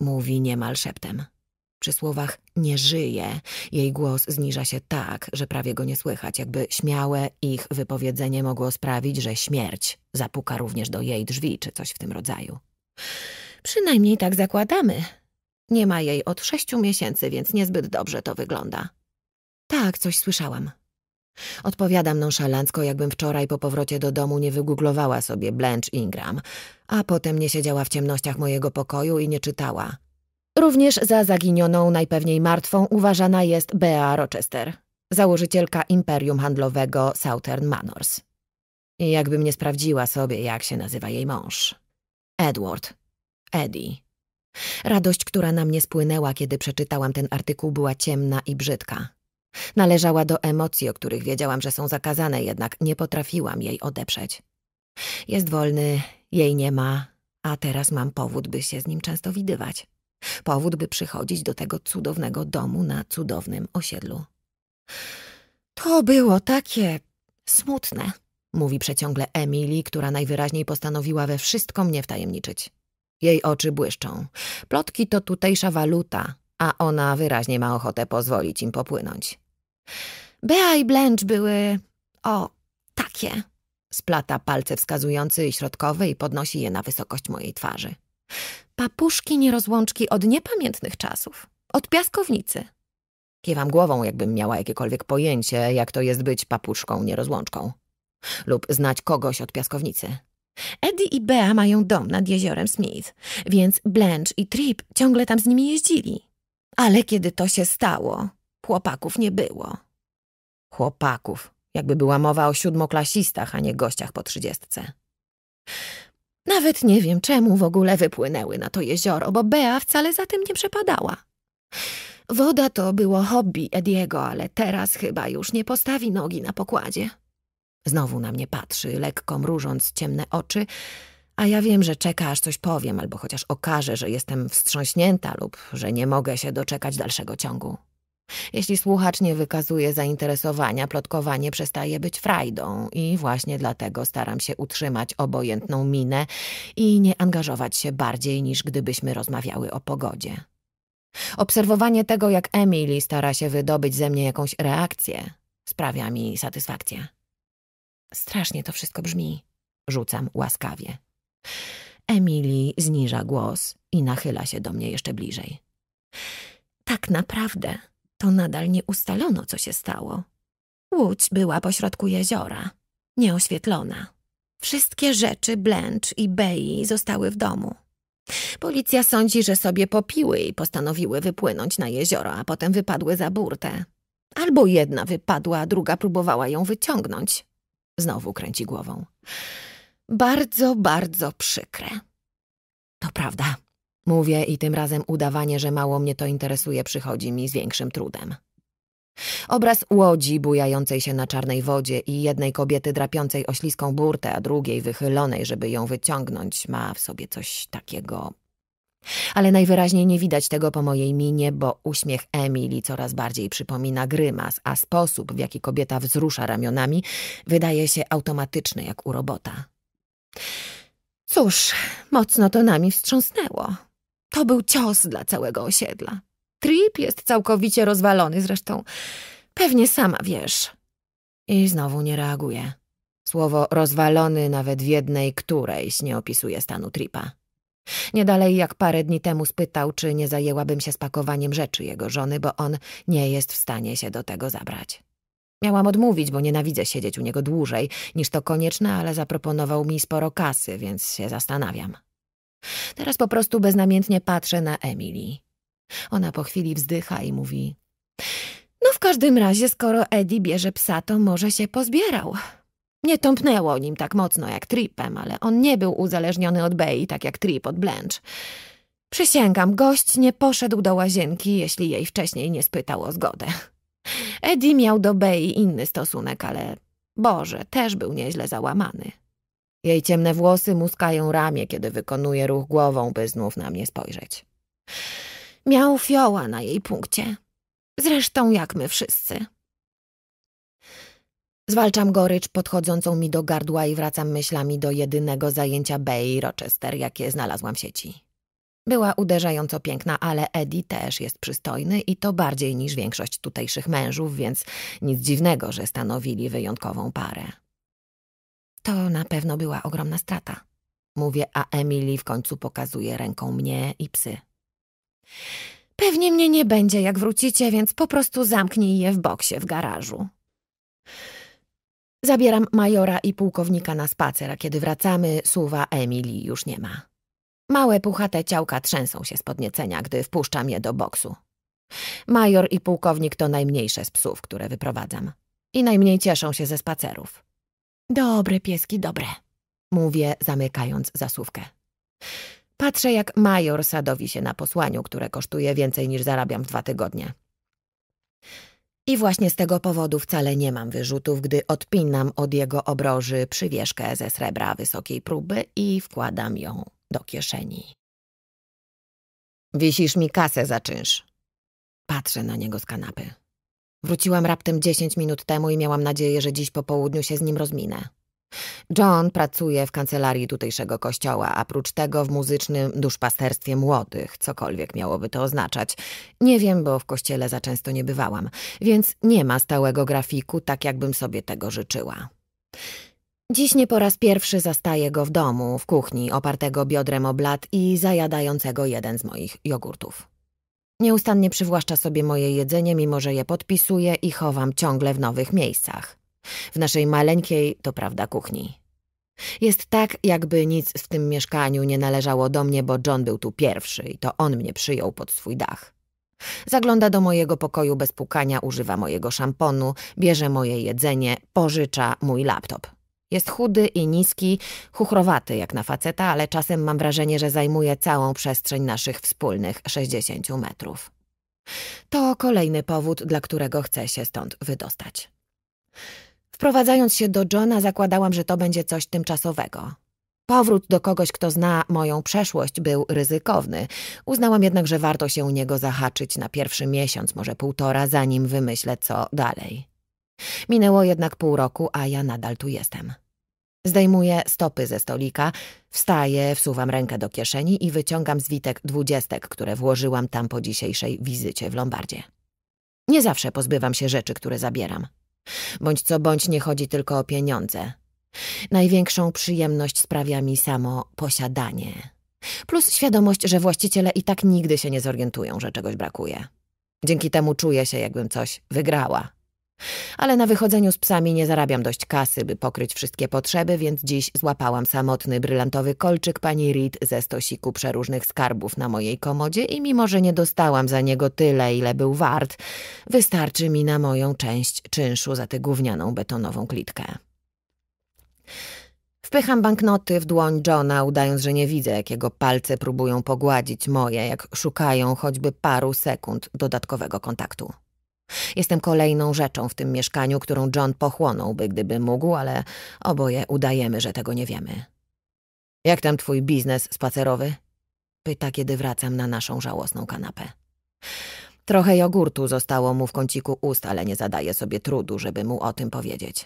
Mówi niemal szeptem. Przy słowach nie żyje, jej głos zniża się tak, że prawie go nie słychać, jakby śmiałe ich wypowiedzenie mogło sprawić, że śmierć zapuka również do jej drzwi czy coś w tym rodzaju. Przynajmniej tak zakładamy. Nie ma jej od sześciu miesięcy, więc niezbyt dobrze to wygląda. Tak, coś słyszałam. Odpowiadam nonszalancko, jakbym wczoraj po powrocie do domu nie wygooglowała sobie Blanche Ingram, a potem nie siedziała w ciemnościach mojego pokoju i nie czytała. Również za zaginioną, najpewniej martwą, uważana jest Bea Rochester, założycielka imperium handlowego Southern Manors. I jakbym nie sprawdziła sobie, jak się nazywa jej mąż. Edward. Eddie. Radość, która na mnie spłynęła, kiedy przeczytałam ten artykuł, była ciemna i brzydka. Należała do emocji, o których wiedziałam, że są zakazane, jednak nie potrafiłam jej odeprzeć. Jest wolny, jej nie ma, a teraz mam powód, by się z nim często widywać. Powód, by przychodzić do tego cudownego domu na cudownym osiedlu. To było takie smutne, mówi przeciągle Emily, która najwyraźniej postanowiła we wszystko mnie wtajemniczyć. Jej oczy błyszczą. Plotki to tutejsza waluta, a ona wyraźnie ma ochotę pozwolić im popłynąć. Bea i Blanche były... o, takie. Splata palce wskazujący i środkowy i podnosi je na wysokość mojej twarzy. Papuszki nierozłączki od niepamiętnych czasów. Od piaskownicy. Kiewam głową, jakbym miała jakiekolwiek pojęcie, jak to jest być papuszką nierozłączką. Lub znać kogoś od piaskownicy. Eddie i Bea mają dom nad jeziorem Smith, więc Blanche i Trip ciągle tam z nimi jeździli. Ale kiedy to się stało, chłopaków nie było. Chłopaków, jakby była mowa o siódmoklasistach, a nie gościach po trzydziestce. Nawet nie wiem, czemu w ogóle wypłynęły na to jezioro, bo Bea wcale za tym nie przepadała. Woda to było hobby Ediego, ale teraz chyba już nie postawi nogi na pokładzie. Znowu na mnie patrzy, lekko mrużąc ciemne oczy, a ja wiem, że czeka, aż coś powiem, albo chociaż okaże, że jestem wstrząśnięta lub że nie mogę się doczekać dalszego ciągu. Jeśli słuchacz nie wykazuje zainteresowania, plotkowanie przestaje być frajdą i właśnie dlatego staram się utrzymać obojętną minę i nie angażować się bardziej niż gdybyśmy rozmawiały o pogodzie. Obserwowanie tego, jak Emily stara się wydobyć ze mnie jakąś reakcję, sprawia mi satysfakcję. Strasznie to wszystko brzmi, rzucam łaskawie. Emily zniża głos i nachyla się do mnie jeszcze bliżej. Tak naprawdę to nadal nie ustalono, co się stało. Łódź była pośrodku jeziora, nieoświetlona. Wszystkie rzeczy Blanche i Bei zostały w domu. Policja sądzi, że sobie popiły i postanowiły wypłynąć na jezioro, a potem wypadły za burtę. Albo jedna wypadła, a druga próbowała ją wyciągnąć. Znowu kręci głową bardzo, bardzo przykre. To prawda. Mówię i tym razem udawanie, że mało mnie to interesuje, przychodzi mi z większym trudem. Obraz łodzi bujającej się na czarnej wodzie i jednej kobiety drapiącej ośliską burtę, a drugiej wychylonej, żeby ją wyciągnąć, ma w sobie coś takiego. Ale najwyraźniej nie widać tego po mojej minie, bo uśmiech Emily coraz bardziej przypomina grymas, a sposób, w jaki kobieta wzrusza ramionami, wydaje się automatyczny jak u robota. Cóż, mocno to nami wstrząsnęło. To był cios dla całego osiedla. Trip jest całkowicie rozwalony zresztą. Pewnie sama wiesz. I znowu nie reaguje. Słowo rozwalony nawet w jednej którejś nie opisuje stanu Tripa. Nie dalej jak parę dni temu spytał, czy nie zajęłabym się spakowaniem rzeczy jego żony, bo on nie jest w stanie się do tego zabrać. Miałam odmówić, bo nienawidzę siedzieć u niego dłużej niż to konieczne, ale zaproponował mi sporo kasy, więc się zastanawiam. Teraz po prostu beznamiętnie patrzę na Emily. Ona po chwili wzdycha i mówi... No w każdym razie, skoro Eddie bierze psa, to może się pozbierał. Nie tąpnęło nim tak mocno jak Tripem, ale on nie był uzależniony od beji, tak jak Trip od Blanche. Przysięgam, gość nie poszedł do łazienki, jeśli jej wcześniej nie spytał o zgodę. Eddie miał do Bey inny stosunek, ale Boże, też był nieźle załamany. Jej ciemne włosy muskają ramię, kiedy wykonuje ruch głową, by znów na mnie spojrzeć. Miał fioła na jej punkcie. Zresztą jak my wszyscy. Zwalczam gorycz podchodzącą mi do gardła i wracam myślami do jedynego zajęcia Bay Rochester, jakie znalazłam w sieci. Była uderzająco piękna, ale Eddie też jest przystojny i to bardziej niż większość tutejszych mężów, więc nic dziwnego, że stanowili wyjątkową parę. To na pewno była ogromna strata. Mówię, a Emily w końcu pokazuje ręką mnie i psy. Pewnie mnie nie będzie, jak wrócicie, więc po prostu zamknij je w boksie w garażu. Zabieram majora i pułkownika na spacer, a kiedy wracamy, suwa Emily już nie ma. Małe puchate ciałka trzęsą się z podniecenia, gdy wpuszczam je do boksu. Major i pułkownik to najmniejsze z psów, które wyprowadzam. I najmniej cieszą się ze spacerów. Dobre pieski, dobre. Mówię, zamykając zasłówkę. Patrzę, jak major sadowi się na posłaniu, które kosztuje więcej niż zarabiam w dwa tygodnie. I właśnie z tego powodu wcale nie mam wyrzutów, gdy odpinam od jego obroży przywieszkę ze srebra wysokiej próby i wkładam ją do kieszeni. Wisisz mi kasę za czynsz. Patrzę na niego z kanapy. Wróciłam raptem dziesięć minut temu i miałam nadzieję, że dziś po południu się z nim rozminę. John pracuje w kancelarii tutejszego kościoła, a prócz tego w muzycznym duszpasterstwie młodych, cokolwiek miałoby to oznaczać. Nie wiem, bo w kościele za często nie bywałam, więc nie ma stałego grafiku, tak jakbym sobie tego życzyła. Dziś nie po raz pierwszy zastaję go w domu, w kuchni, opartego biodrem o blat i zajadającego jeden z moich jogurtów. Nieustannie przywłaszcza sobie moje jedzenie, mimo że je podpisuję i chowam ciągle w nowych miejscach. W naszej maleńkiej, to prawda, kuchni. Jest tak, jakby nic w tym mieszkaniu nie należało do mnie, bo John był tu pierwszy i to on mnie przyjął pod swój dach. Zagląda do mojego pokoju bez pukania, używa mojego szamponu, bierze moje jedzenie, pożycza mój laptop. Jest chudy i niski, chuchrowaty jak na faceta, ale czasem mam wrażenie, że zajmuje całą przestrzeń naszych wspólnych 60 metrów. To kolejny powód, dla którego chcę się stąd wydostać. Wprowadzając się do Johna, zakładałam, że to będzie coś tymczasowego. Powrót do kogoś, kto zna moją przeszłość, był ryzykowny. Uznałam jednak, że warto się u niego zahaczyć na pierwszy miesiąc, może półtora, zanim wymyślę, co dalej. Minęło jednak pół roku, a ja nadal tu jestem. Zdejmuję stopy ze stolika, wstaję, wsuwam rękę do kieszeni i wyciągam zwitek dwudziestek, które włożyłam tam po dzisiejszej wizycie w Lombardzie. Nie zawsze pozbywam się rzeczy, które zabieram. Bądź co bądź nie chodzi tylko o pieniądze. Największą przyjemność sprawia mi samo posiadanie. Plus świadomość, że właściciele i tak nigdy się nie zorientują, że czegoś brakuje. Dzięki temu czuję się, jakbym coś wygrała. Ale na wychodzeniu z psami nie zarabiam dość kasy, by pokryć wszystkie potrzeby, więc dziś złapałam samotny brylantowy kolczyk pani Reed ze stosiku przeróżnych skarbów na mojej komodzie i mimo, że nie dostałam za niego tyle, ile był wart, wystarczy mi na moją część czynszu za tę gównianą betonową klitkę. Wpycham banknoty w dłoń Johna, udając, że nie widzę, jak jego palce próbują pogładzić moje, jak szukają choćby paru sekund dodatkowego kontaktu. Jestem kolejną rzeczą w tym mieszkaniu, którą John pochłonąłby, gdyby mógł, ale oboje udajemy, że tego nie wiemy. Jak tam twój biznes spacerowy? Pyta, kiedy wracam na naszą żałosną kanapę. Trochę jogurtu zostało mu w kąciku ust, ale nie zadaję sobie trudu, żeby mu o tym powiedzieć.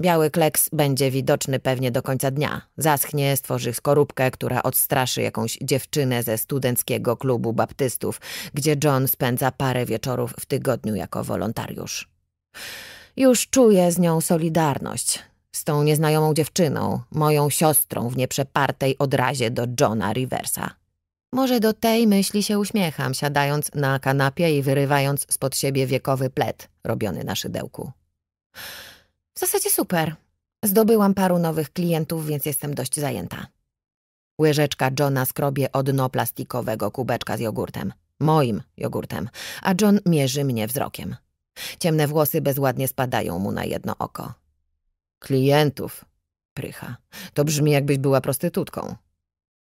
Biały kleks będzie widoczny pewnie do końca dnia. Zaschnie, stworzy skorupkę, która odstraszy jakąś dziewczynę ze studenckiego klubu baptystów, gdzie John spędza parę wieczorów w tygodniu jako wolontariusz. Już czuję z nią solidarność. Z tą nieznajomą dziewczyną, moją siostrą w nieprzepartej odrazie do Johna Riversa. Może do tej myśli się uśmiecham, siadając na kanapie i wyrywając spod siebie wiekowy pled robiony na szydełku. W zasadzie super. Zdobyłam paru nowych klientów, więc jestem dość zajęta. Łyżeczka Johna skrobie o dno plastikowego kubeczka z jogurtem. Moim jogurtem. A John mierzy mnie wzrokiem. Ciemne włosy bezładnie spadają mu na jedno oko. Klientów, prycha. To brzmi jakbyś była prostytutką.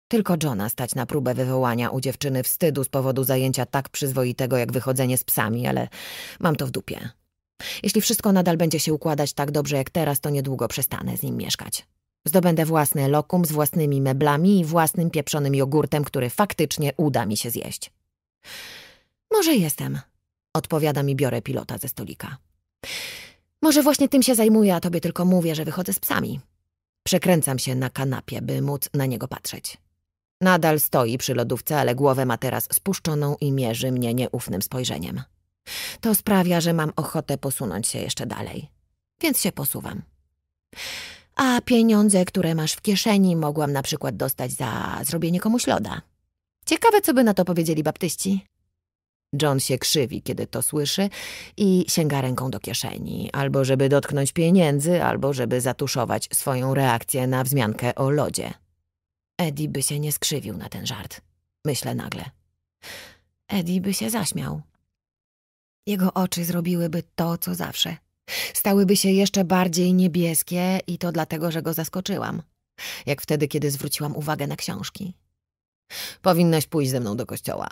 Tylko Johna stać na próbę wywołania u dziewczyny wstydu z powodu zajęcia tak przyzwoitego jak wychodzenie z psami, ale mam to w dupie. Jeśli wszystko nadal będzie się układać tak dobrze jak teraz, to niedługo przestanę z nim mieszkać. Zdobędę własne lokum z własnymi meblami i własnym pieprzonym jogurtem, który faktycznie uda mi się zjeść. Może jestem, odpowiadam i biorę pilota ze stolika. Może właśnie tym się zajmuję, a tobie tylko mówię, że wychodzę z psami. Przekręcam się na kanapie, by móc na niego patrzeć. Nadal stoi przy lodówce, ale głowę ma teraz spuszczoną i mierzy mnie nieufnym spojrzeniem. To sprawia, że mam ochotę posunąć się jeszcze dalej. Więc się posuwam. A pieniądze, które masz w kieszeni, mogłam na przykład dostać za zrobienie komuś loda. Ciekawe, co by na to powiedzieli baptyści. John się krzywi, kiedy to słyszy i sięga ręką do kieszeni, albo żeby dotknąć pieniędzy, albo żeby zatuszować swoją reakcję na wzmiankę o lodzie. Eddie by się nie skrzywił na ten żart, myślę nagle. Eddie by się zaśmiał, jego oczy zrobiłyby to, co zawsze. Stałyby się jeszcze bardziej niebieskie i to dlatego, że go zaskoczyłam. Jak wtedy, kiedy zwróciłam uwagę na książki. Powinnaś pójść ze mną do kościoła,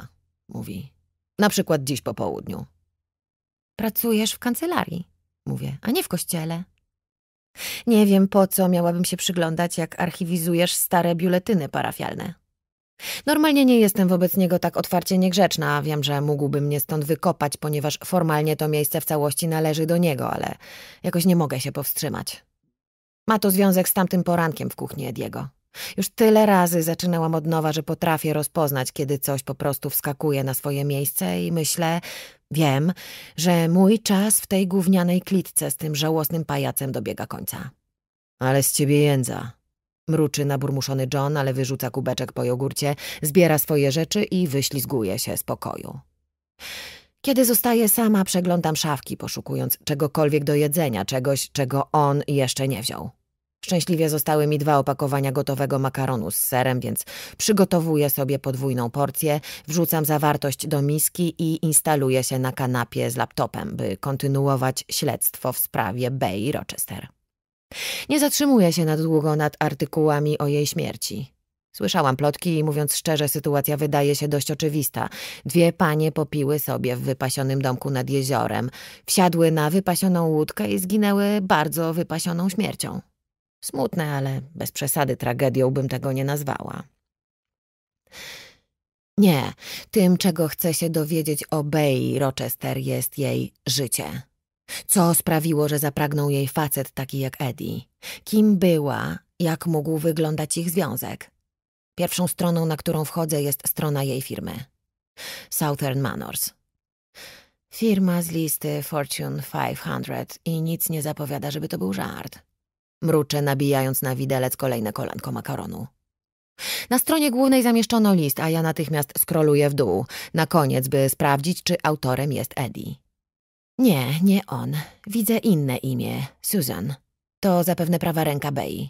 mówi. Na przykład dziś po południu. Pracujesz w kancelarii, mówię, a nie w kościele. Nie wiem, po co miałabym się przyglądać, jak archiwizujesz stare biuletyny parafialne. Normalnie nie jestem wobec niego tak otwarcie niegrzeczna. Wiem, że mógłby mnie stąd wykopać, ponieważ formalnie to miejsce w całości należy do niego, ale jakoś nie mogę się powstrzymać. Ma to związek z tamtym porankiem w kuchni Ediego. Już tyle razy zaczynałam od nowa, że potrafię rozpoznać, kiedy coś po prostu wskakuje na swoje miejsce i myślę, wiem, że mój czas w tej gównianej klitce z tym żałosnym pajacem dobiega końca. Ale z ciebie jędza, Mruczy naburmuszony John, ale wyrzuca kubeczek po jogurcie, zbiera swoje rzeczy i wyślizguje się z pokoju. Kiedy zostaję sama, przeglądam szafki, poszukując czegokolwiek do jedzenia, czegoś, czego on jeszcze nie wziął. Szczęśliwie zostały mi dwa opakowania gotowego makaronu z serem, więc przygotowuję sobie podwójną porcję, wrzucam zawartość do miski i instaluję się na kanapie z laptopem, by kontynuować śledztwo w sprawie Bay Rochester. Nie zatrzymuje się nad długo nad artykułami o jej śmierci. Słyszałam plotki i mówiąc szczerze, sytuacja wydaje się dość oczywista. Dwie panie popiły sobie w wypasionym domku nad jeziorem, wsiadły na wypasioną łódkę i zginęły bardzo wypasioną śmiercią. Smutne, ale bez przesady tragedią bym tego nie nazwała. Nie, tym, czego chce się dowiedzieć o Bay Rochester jest jej życie. Co sprawiło, że zapragnął jej facet taki jak Eddie? Kim była? Jak mógł wyglądać ich związek? Pierwszą stroną, na którą wchodzę, jest strona jej firmy. Southern Manors. Firma z listy Fortune 500 i nic nie zapowiada, żeby to był żart. Mruczę, nabijając na widelec kolejne kolanko makaronu. Na stronie głównej zamieszczono list, a ja natychmiast skroluję w dół, na koniec, by sprawdzić, czy autorem jest Eddie. Nie, nie on. Widzę inne imię. Susan. To zapewne prawa ręka Bey.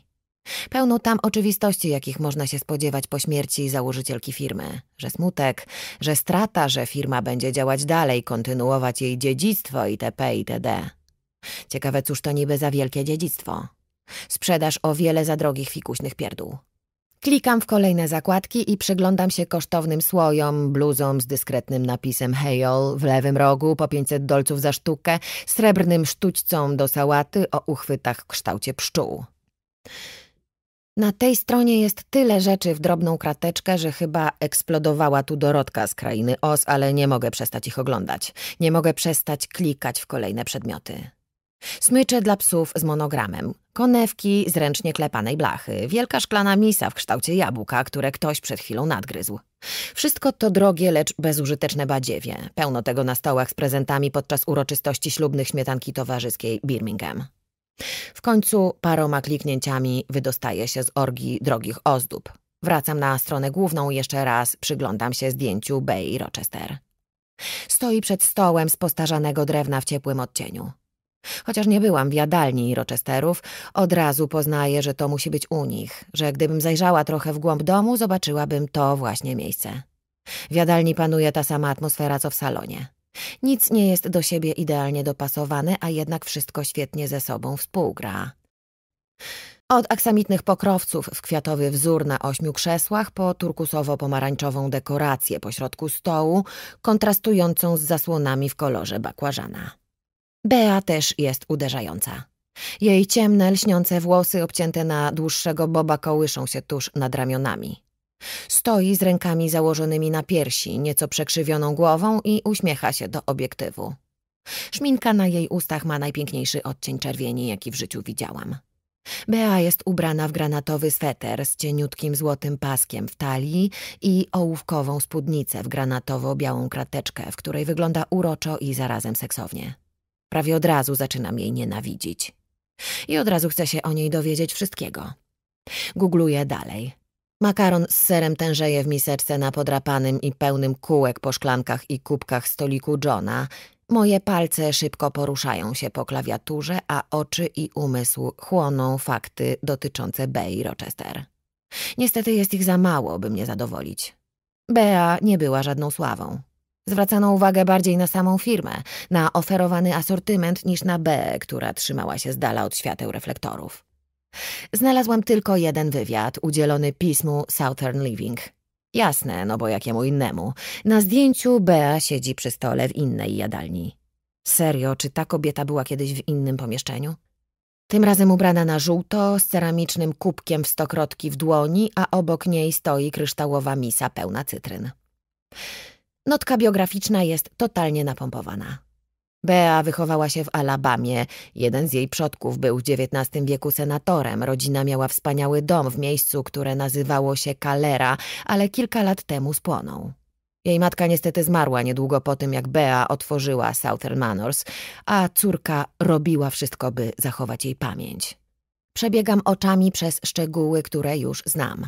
Pełno tam oczywistości, jakich można się spodziewać po śmierci założycielki firmy. Że smutek, że strata, że firma będzie działać dalej, kontynuować jej dziedzictwo itp. itd. Ciekawe, cóż to niby za wielkie dziedzictwo. Sprzedaż o wiele za drogich fikuśnych pierdół. Klikam w kolejne zakładki i przyglądam się kosztownym słojom, bluzom z dyskretnym napisem Heyol w lewym rogu po 500 dolców za sztukę, srebrnym sztućcom do sałaty o uchwytach w kształcie pszczół. Na tej stronie jest tyle rzeczy w drobną krateczkę, że chyba eksplodowała tu dorodka z krainy Oz, ale nie mogę przestać ich oglądać. Nie mogę przestać klikać w kolejne przedmioty. Smycze dla psów z monogramem, konewki z ręcznie klepanej blachy, wielka szklana misa w kształcie jabłka, które ktoś przed chwilą nadgryzł. Wszystko to drogie, lecz bezużyteczne badziewie. Pełno tego na stołach z prezentami podczas uroczystości ślubnych śmietanki towarzyskiej Birmingham. W końcu paroma kliknięciami wydostaję się z orgi drogich ozdób. Wracam na stronę główną i jeszcze raz przyglądam się zdjęciu Bay Rochester. Stoi przed stołem z postarzanego drewna w ciepłym odcieniu. Chociaż nie byłam w jadalni Rochesterów, od razu poznaję, że to musi być u nich, że gdybym zajrzała trochę w głąb domu, zobaczyłabym to właśnie miejsce. W jadalni panuje ta sama atmosfera, co w salonie. Nic nie jest do siebie idealnie dopasowane, a jednak wszystko świetnie ze sobą współgra. Od aksamitnych pokrowców w kwiatowy wzór na ośmiu krzesłach po turkusowo-pomarańczową dekorację pośrodku stołu, kontrastującą z zasłonami w kolorze bakłażana. Bea też jest uderzająca. Jej ciemne, lśniące włosy obcięte na dłuższego boba kołyszą się tuż nad ramionami. Stoi z rękami założonymi na piersi, nieco przekrzywioną głową i uśmiecha się do obiektywu. Szminka na jej ustach ma najpiękniejszy odcień czerwieni, jaki w życiu widziałam. Bea jest ubrana w granatowy sweter z cieniutkim złotym paskiem w talii i ołówkową spódnicę w granatowo-białą krateczkę, w której wygląda uroczo i zarazem seksownie. Prawie od razu zaczynam jej nienawidzić. I od razu chcę się o niej dowiedzieć wszystkiego. Googluję dalej. Makaron z serem tężeje w miseczce na podrapanym i pełnym kółek po szklankach i kubkach stoliku Johna. Moje palce szybko poruszają się po klawiaturze, a oczy i umysł chłoną fakty dotyczące Bay Rochester. Niestety jest ich za mało, by mnie zadowolić. Bea nie była żadną sławą. Zwracano uwagę bardziej na samą firmę, na oferowany asortyment niż na B, która trzymała się z dala od świateł reflektorów. Znalazłam tylko jeden wywiad udzielony pismu Southern Living. Jasne, no bo jakiemu innemu. Na zdjęciu Bea siedzi przy stole w innej jadalni. Serio, czy ta kobieta była kiedyś w innym pomieszczeniu? Tym razem ubrana na żółto, z ceramicznym kubkiem w stokrotki w dłoni, a obok niej stoi kryształowa misa pełna cytryn. Notka biograficzna jest totalnie napompowana. Bea wychowała się w Alabamie. Jeden z jej przodków był w XIX wieku senatorem. Rodzina miała wspaniały dom w miejscu, które nazywało się Kalera, ale kilka lat temu spłonął. Jej matka niestety zmarła niedługo po tym, jak Bea otworzyła Southern Manors, a córka robiła wszystko, by zachować jej pamięć. Przebiegam oczami przez szczegóły, które już znam.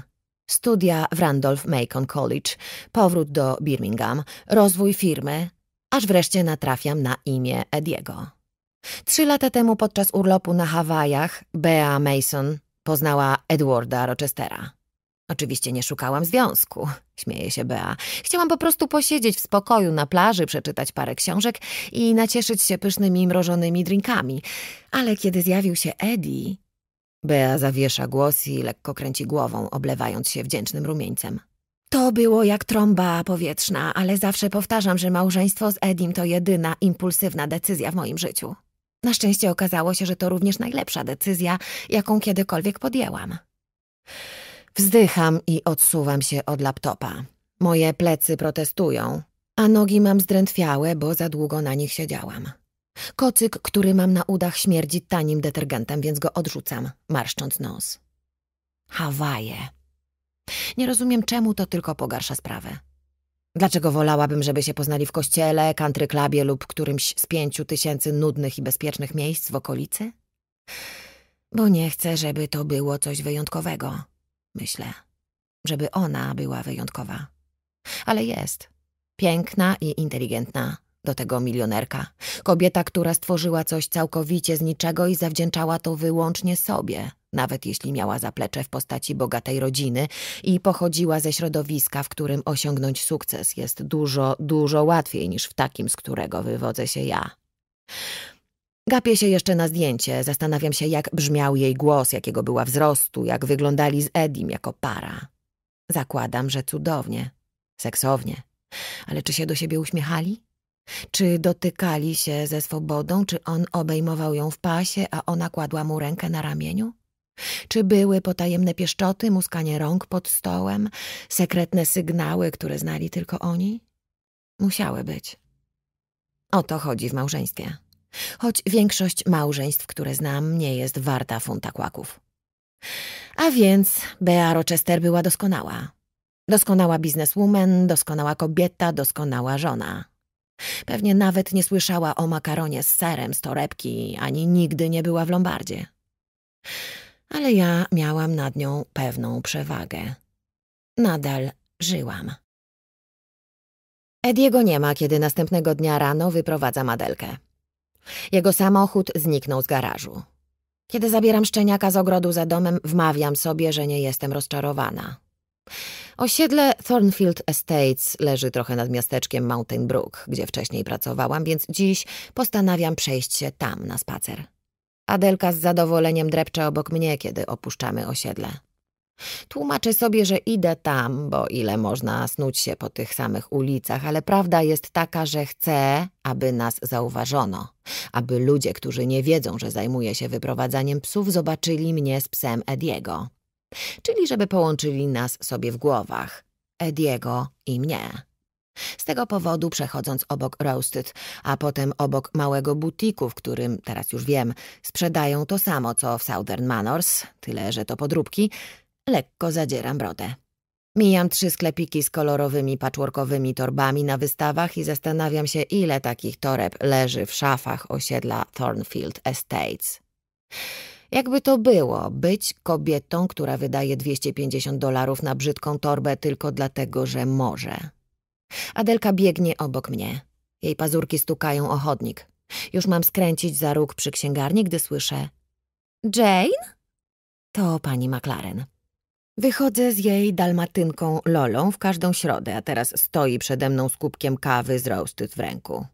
Studia w Randolph Macon College, powrót do Birmingham, rozwój firmy, aż wreszcie natrafiam na imię Ediego. Trzy lata temu podczas urlopu na Hawajach Bea Mason poznała Edwarda Rochestera. Oczywiście nie szukałam związku, śmieje się Bea. Chciałam po prostu posiedzieć w spokoju na plaży, przeczytać parę książek i nacieszyć się pysznymi mrożonymi drinkami. Ale kiedy zjawił się Eddie, Bea zawiesza głos i lekko kręci głową, oblewając się wdzięcznym rumieńcem. To było jak trąba powietrzna, ale zawsze powtarzam, że małżeństwo z Edim to jedyna impulsywna decyzja w moim życiu. Na szczęście okazało się, że to również najlepsza decyzja, jaką kiedykolwiek podjęłam. Wzdycham i odsuwam się od laptopa. Moje plecy protestują, a nogi mam zdrętwiałe, bo za długo na nich siedziałam. Kocyk, który mam na udach, śmierdzi tanim detergentem, więc go odrzucam, marszcząc nos. Hawaje. Nie rozumiem, czemu to tylko pogarsza sprawę. Dlaczego wolałabym, żeby się poznali w kościele, country clubie lub którymś z pięciu tysięcy nudnych i bezpiecznych miejsc w okolicy? Bo nie chcę, żeby to było coś wyjątkowego, myślę. Żeby ona była wyjątkowa. Ale jest. Piękna i inteligentna, do tego milionerka. Kobieta, która stworzyła coś całkowicie z niczego i zawdzięczała to wyłącznie sobie, nawet jeśli miała zaplecze w postaci bogatej rodziny i pochodziła ze środowiska, w którym osiągnąć sukces jest dużo, dużo łatwiej niż w takim, z którego wywodzę się ja. Gapię się jeszcze na zdjęcie, zastanawiam się, jak brzmiał jej głos, jakiego była wzrostu, jak wyglądali z Edim jako para. Zakładam, że cudownie, seksownie. Ale czy się do siebie uśmiechali? Czy dotykali się ze swobodą, czy on obejmował ją w pasie, a ona kładła mu rękę na ramieniu? Czy były potajemne pieszczoty, muskanie rąk pod stołem, sekretne sygnały, które znali tylko oni? Musiały być. O to chodzi w małżeństwie. Choć większość małżeństw, które znam, nie jest warta funta kłaków. A więc Bea Rochester była doskonała. Doskonała bizneswoman, doskonała kobieta, doskonała żona. Pewnie nawet nie słyszała o makaronie z serem z torebki, ani nigdy nie była w Lombardzie. Ale ja miałam nad nią pewną przewagę. Nadal żyłam. Ediego nie ma, kiedy następnego dnia rano wyprowadza Madelkę. Jego samochód zniknął z garażu. Kiedy zabieram szczeniaka z ogrodu za domem, wmawiam sobie, że nie jestem rozczarowana. Osiedle Thornfield Estates leży trochę nad miasteczkiem Mountain Brook, gdzie wcześniej pracowałam, więc dziś postanawiam przejść się tam na spacer. Adelka z zadowoleniem drepcze obok mnie, kiedy opuszczamy osiedle. Tłumaczę sobie, że idę tam, bo ile można snuć się po tych samych ulicach, ale prawda jest taka, że chcę, aby nas zauważono, aby ludzie, którzy nie wiedzą, że zajmuję się wyprowadzaniem psów, zobaczyli mnie z psem Ediego. Czyli żeby połączyli nas sobie w głowach, Ediego i mnie. Z tego powodu, przechodząc obok Roasted, a potem obok małego butiku, w którym, teraz już wiem, sprzedają to samo co w Southern Manors, tyle że to podróbki, lekko zadzieram brodę. Mijam trzy sklepiki z kolorowymi, patchworkowymi torbami na wystawach i zastanawiam się, ile takich toreb leży w szafach osiedla Thornfield Estates. Jakby to było być kobietą, która wydaje 250 dolarów na brzydką torbę tylko dlatego, że może. Adelka biegnie obok mnie. Jej pazurki stukają o chodnik. Już mam skręcić za róg przy księgarni, gdy słyszę Jane? To pani McLaren. Wychodzę z jej dalmatynką Lolą w każdą środę, a teraz stoi przede mną z kubkiem kawy z roasted w ręku.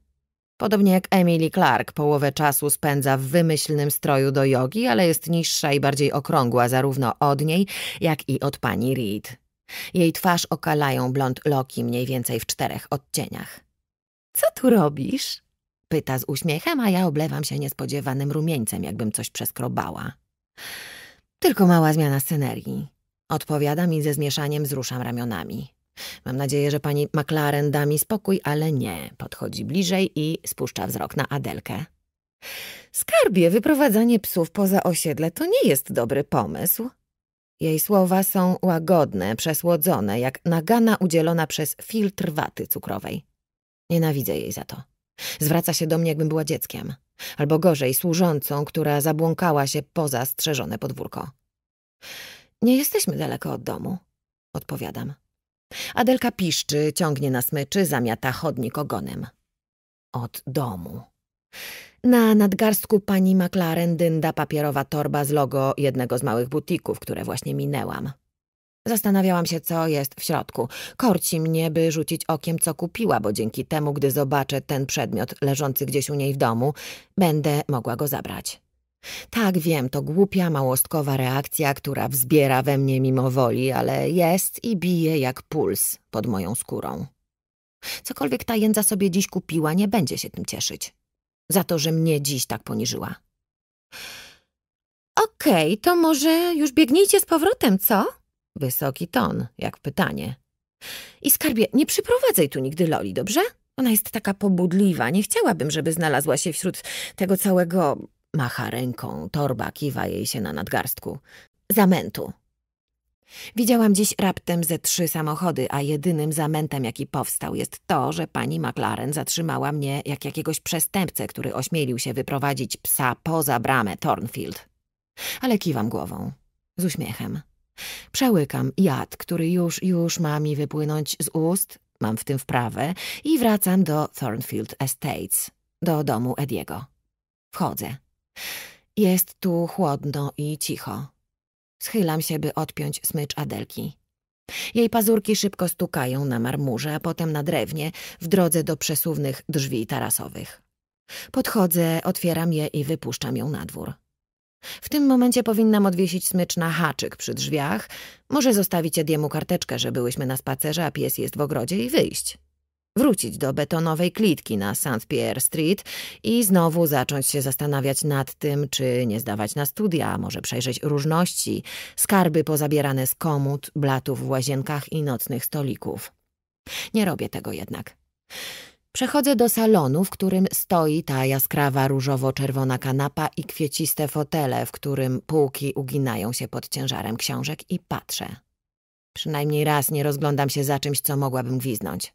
Podobnie jak Emily Clark, połowę czasu spędza w wymyślnym stroju do jogi, ale jest niższa i bardziej okrągła zarówno od niej, jak i od pani Reed. Jej twarz okalają blond loki mniej więcej w czterech odcieniach. Co tu robisz? Pyta z uśmiechem, a ja oblewam się niespodziewanym rumieńcem, jakbym coś przeskrobała. Tylko mała zmiana scenerii. Odpowiadam i ze zmieszaniem wzruszam ramionami. Mam nadzieję, że pani McLaren da mi spokój, ale nie. Podchodzi bliżej i spuszcza wzrok na Adelkę. Skarbie, wyprowadzanie psów poza osiedle to nie jest dobry pomysł. Jej słowa są łagodne, przesłodzone, jak nagana udzielona przez filtr waty cukrowej. Nienawidzę jej za to. Zwraca się do mnie, jakbym była dzieckiem. Albo gorzej, służącą, która zabłąkała się poza strzeżone podwórko. Nie jesteśmy daleko od domu, odpowiadam. Adelka piszczy, ciągnie na smyczy, zamiata chodnik ogonem. Od domu. Na nadgarstku pani McLaren dynda papierowa torba z logo jednego z małych butików, które właśnie minęłam. Zastanawiałam się, co jest w środku. Korci mnie, by rzucić okiem, co kupiła, bo dzięki temu, gdy zobaczę ten przedmiot leżący gdzieś u niej w domu, będę mogła go zabrać. Tak, wiem, to głupia, małostkowa reakcja, która wzbiera we mnie mimo woli, ale jest i bije jak puls pod moją skórą. Cokolwiek ta jędza sobie dziś kupiła, nie będzie się tym cieszyć. Za to, że mnie dziś tak poniżyła. Okej, okay, to może już biegnijcie z powrotem, co? Wysoki ton, jak pytanie. I skarbie, nie przyprowadzaj tu nigdy Loli, dobrze? Ona jest taka pobudliwa. Nie chciałabym, żeby znalazła się wśród tego całego Macha ręką, torba kiwa jej się na nadgarstku. Zamętu. Widziałam dziś raptem ze trzy samochody, a jedynym zamętem, jaki powstał, jest to, że pani McLaren zatrzymała mnie jak jakiegoś przestępcę, który ośmielił się wyprowadzić psa poza bramę Thornfield. Ale kiwam głową, z uśmiechem. Przełykam jad, który już, już ma mi wypłynąć z ust, mam w tym wprawę i wracam do Thornfield Estates, do domu Ediego. Wchodzę. Jest tu chłodno i cicho. Schylam się, by odpiąć smycz Adelki. Jej pazurki szybko stukają na marmurze, a potem na drewnie, w drodze do przesuwnych drzwi tarasowych. Podchodzę, otwieram je i wypuszczam ją na dwór. W tym momencie powinnam odwiesić smycz na haczyk przy drzwiach. Może zostawić Ediemu karteczkę, że byłyśmy na spacerze, a pies jest w ogrodzie i wyjść wrócić do betonowej klitki na St. Pierre Street i znowu zacząć się zastanawiać nad tym, czy nie zdawać na studia, może przejrzeć różności, skarby pozabierane z komód, blatów w łazienkach i nocnych stolików. Nie robię tego jednak. Przechodzę do salonu, w którym stoi ta jaskrawa różowo-czerwona kanapa i kwieciste fotele, w którym półki uginają się pod ciężarem książek i patrzę. Przynajmniej raz nie rozglądam się za czymś, co mogłabym gwiznąć.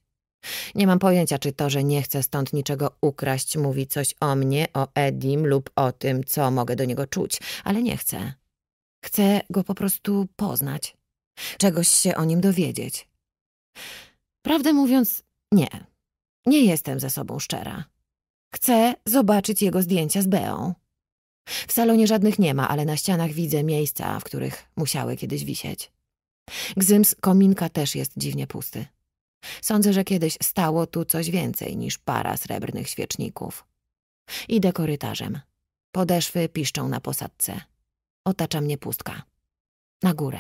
Nie mam pojęcia, czy to, że nie chcę stąd niczego ukraść, mówi coś o mnie, o Edim lub o tym, co mogę do niego czuć, ale nie chcę. Chcę go po prostu poznać. Czegoś się o nim dowiedzieć. Prawdę mówiąc, nie. Nie jestem ze sobą szczera. Chcę zobaczyć jego zdjęcia z Beą. W salonie żadnych nie ma, ale na ścianach widzę miejsca, w których musiały kiedyś wisieć. Gzyms kominka też jest dziwnie pusty. Sądzę, że kiedyś stało tu coś więcej niż para srebrnych świeczników. Idę korytarzem. Podeszwy piszczą na posadce. Otacza mnie pustka. Na górę.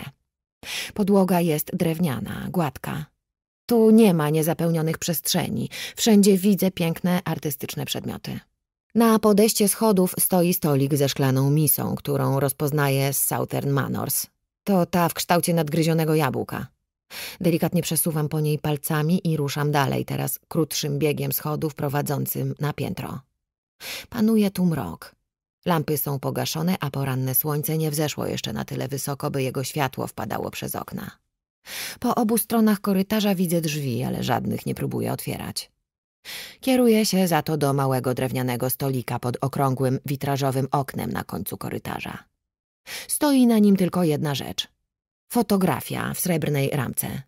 Podłoga jest drewniana, gładka. Tu nie ma niezapełnionych przestrzeni. Wszędzie widzę piękne, artystyczne przedmioty. Na podejście schodów stoi stolik ze szklaną misą, którą rozpoznaję z Southern Manors. To ta w kształcie nadgryzionego jabłka. Delikatnie przesuwam po niej palcami i ruszam dalej, teraz krótszym biegiem schodów prowadzącym na piętro. Panuje tu mrok. Lampy są pogaszone, a poranne słońce nie wzeszło jeszcze na tyle wysoko, by jego światło wpadało przez okna. Po obu stronach korytarza widzę drzwi, ale żadnych nie próbuję otwierać. Kieruję się za to do małego drewnianego stolika pod okrągłym witrażowym oknem na końcu korytarza. Stoi na nim tylko jedna rzecz. Fotografia w srebrnej ramce.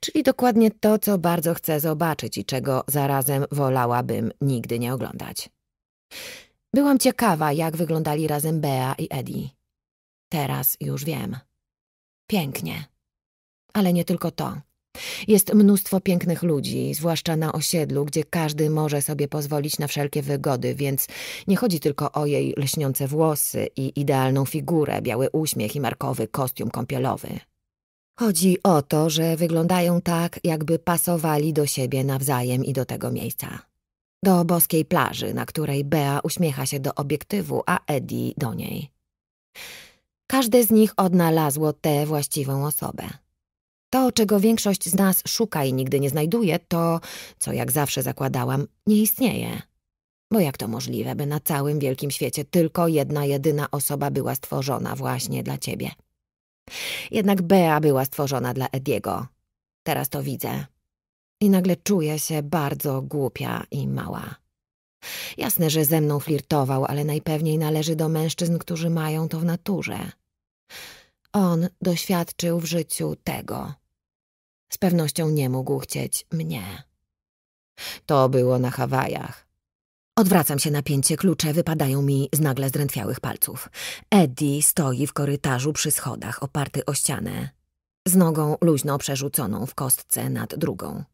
Czyli dokładnie to, co bardzo chcę zobaczyć i czego zarazem wolałabym nigdy nie oglądać. Byłam ciekawa, jak wyglądali razem Bea i Eddie. Teraz już wiem. Pięknie. Ale nie tylko to. Jest mnóstwo pięknych ludzi, zwłaszcza na osiedlu, gdzie każdy może sobie pozwolić na wszelkie wygody, więc nie chodzi tylko o jej lśniące włosy i idealną figurę, biały uśmiech i markowy kostium kąpielowy. Chodzi o to, że wyglądają tak, jakby pasowali do siebie nawzajem i do tego miejsca. Do boskiej plaży, na której Bea uśmiecha się do obiektywu, a Eddie do niej. Każde z nich odnalazło tę właściwą osobę. To, czego większość z nas szuka i nigdy nie znajduje, to, co jak zawsze zakładałam, nie istnieje. Bo jak to możliwe, by na całym wielkim świecie tylko jedna jedyna osoba była stworzona właśnie dla ciebie? Jednak Bea była stworzona dla Ediego. Teraz to widzę. I nagle czuję się bardzo głupia i mała. Jasne, że ze mną flirtował, ale najpewniej należy do mężczyzn, którzy mają to w naturze. On doświadczył w życiu tego. Z pewnością nie mógł chcieć mnie. To było na Hawajach. Odwracam się na pięcie, klucze wypadają mi z nagle zdrętwiałych palców. Eddie stoi w korytarzu przy schodach, oparty o ścianę, z nogą luźno przerzuconą w kostce nad drugą.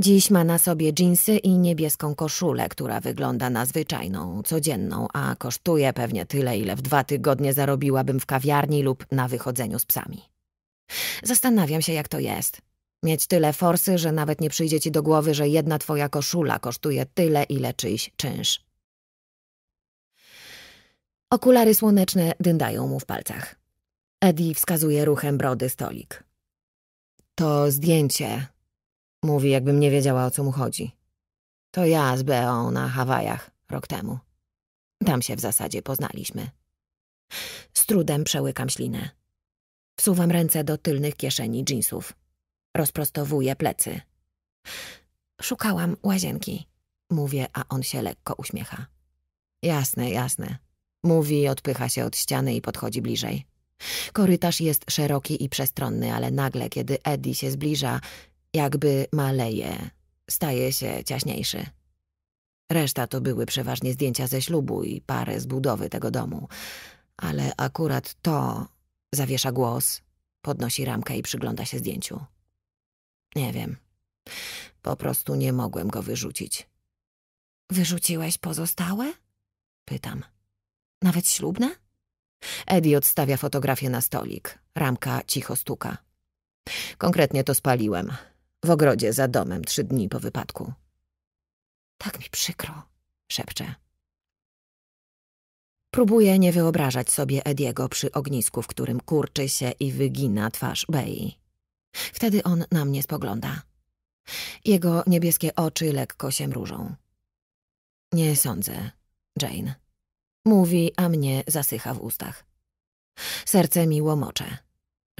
Dziś ma na sobie dżinsy i niebieską koszulę, która wygląda na zwyczajną, codzienną, a kosztuje pewnie tyle, ile w dwa tygodnie zarobiłabym w kawiarni lub na wychodzeniu z psami. Zastanawiam się, jak to jest. Mieć tyle forsy, że nawet nie przyjdzie ci do głowy, że jedna twoja koszula kosztuje tyle, ile czyjś czynsz. Okulary słoneczne dyndają mu w palcach. Eddie wskazuje ruchem brody stolik. To zdjęcie, mówi, jakbym nie wiedziała, o co mu chodzi. To ja z Beo na Hawajach rok temu. Tam się w zasadzie poznaliśmy. Z trudem przełykam ślinę. Wsuwam ręce do tylnych kieszeni dżinsów. Rozprostowuje plecy. Szukałam łazienki. Mówię, a on się lekko uśmiecha. Jasne, jasne. Mówi, odpycha się od ściany i podchodzi bliżej. Korytarz jest szeroki i przestronny, ale nagle, kiedy Eddie się zbliża, jakby maleje, staje się ciaśniejszy. Reszta to były przeważnie zdjęcia ze ślubu i parę z budowy tego domu. Ale akurat to zawiesza głos, podnosi ramkę i przygląda się zdjęciu. Nie wiem. Po prostu nie mogłem go wyrzucić. Wyrzuciłeś pozostałe? Pytam. Nawet ślubne? Eddie odstawia fotografię na stolik. Ramka cicho stuka. Konkretnie to spaliłem. W ogrodzie za domem trzy dni po wypadku. Tak mi przykro, szepczę. Próbuję nie wyobrażać sobie Ediego przy ognisku, w którym kurczy się i wygina twarz Bei. Wtedy on na mnie spogląda. Jego niebieskie oczy lekko się mrużą. Nie sądzę, Jane. Mówi, a mnie zasycha w ustach. Serce mi łomocze.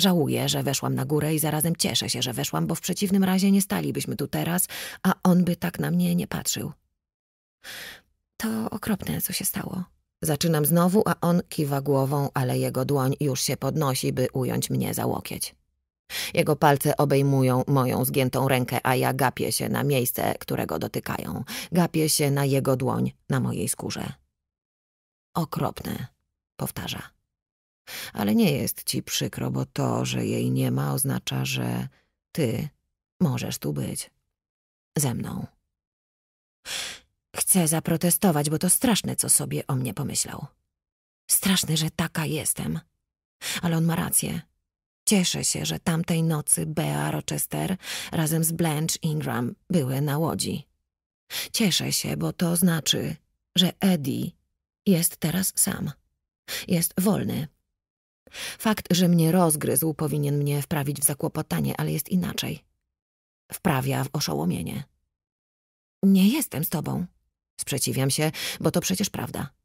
Żałuję, że weszłam na górę i zarazem cieszę się, że weszłam, bo w przeciwnym razie nie stalibyśmy tu teraz, a on by tak na mnie nie patrzył. To okropne, co się stało. Zaczynam znowu, a on kiwa głową, ale jego dłoń już się podnosi, by ująć mnie za łokieć. Jego palce obejmują moją zgiętą rękę, a ja gapię się na miejsce, którego dotykają. Gapię się na jego dłoń, na mojej skórze. Okropne, powtarza. Ale nie jest ci przykro, bo to, że jej nie ma, oznacza, że ty możesz tu być. Ze mną. Chcę zaprotestować, bo to straszne, co sobie o mnie pomyślał. Straszne, że taka jestem. Ale on ma rację. Cieszę się, że tamtej nocy Bea Rochester razem z Blanche Ingram były na łodzi. Cieszę się, bo to znaczy, że Eddie jest teraz sam. Jest wolny. Fakt, że mnie rozgryzł, powinien mnie wprawić w zakłopotanie, ale jest inaczej. Wprawia w oszołomienie. Nie jestem z tobą. Sprzeciwiam się, bo to przecież prawda.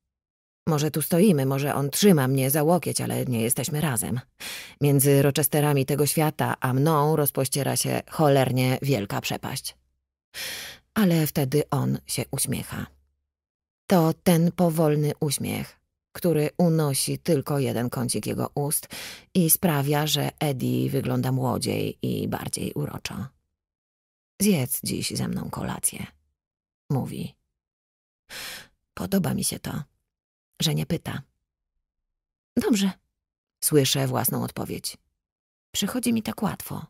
Może tu stoimy, może on trzyma mnie za łokieć, ale nie jesteśmy razem. Między Rochesterami tego świata a mną rozpościera się cholernie wielka przepaść. Ale wtedy on się uśmiecha. To ten powolny uśmiech, który unosi tylko jeden kącik jego ust i sprawia, że Eddie wygląda młodziej i bardziej uroczo. Zjedz dziś ze mną kolację, mówi. Podoba mi się to że nie pyta. Dobrze, słyszę własną odpowiedź. Przychodzi mi tak łatwo.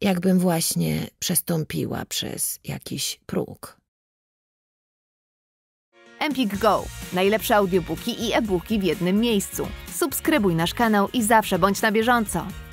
Jakbym właśnie przestąpiła przez jakiś próg. Empik Go. Najlepsze audiobooki i e-booki w jednym miejscu. Subskrybuj nasz kanał i zawsze bądź na bieżąco.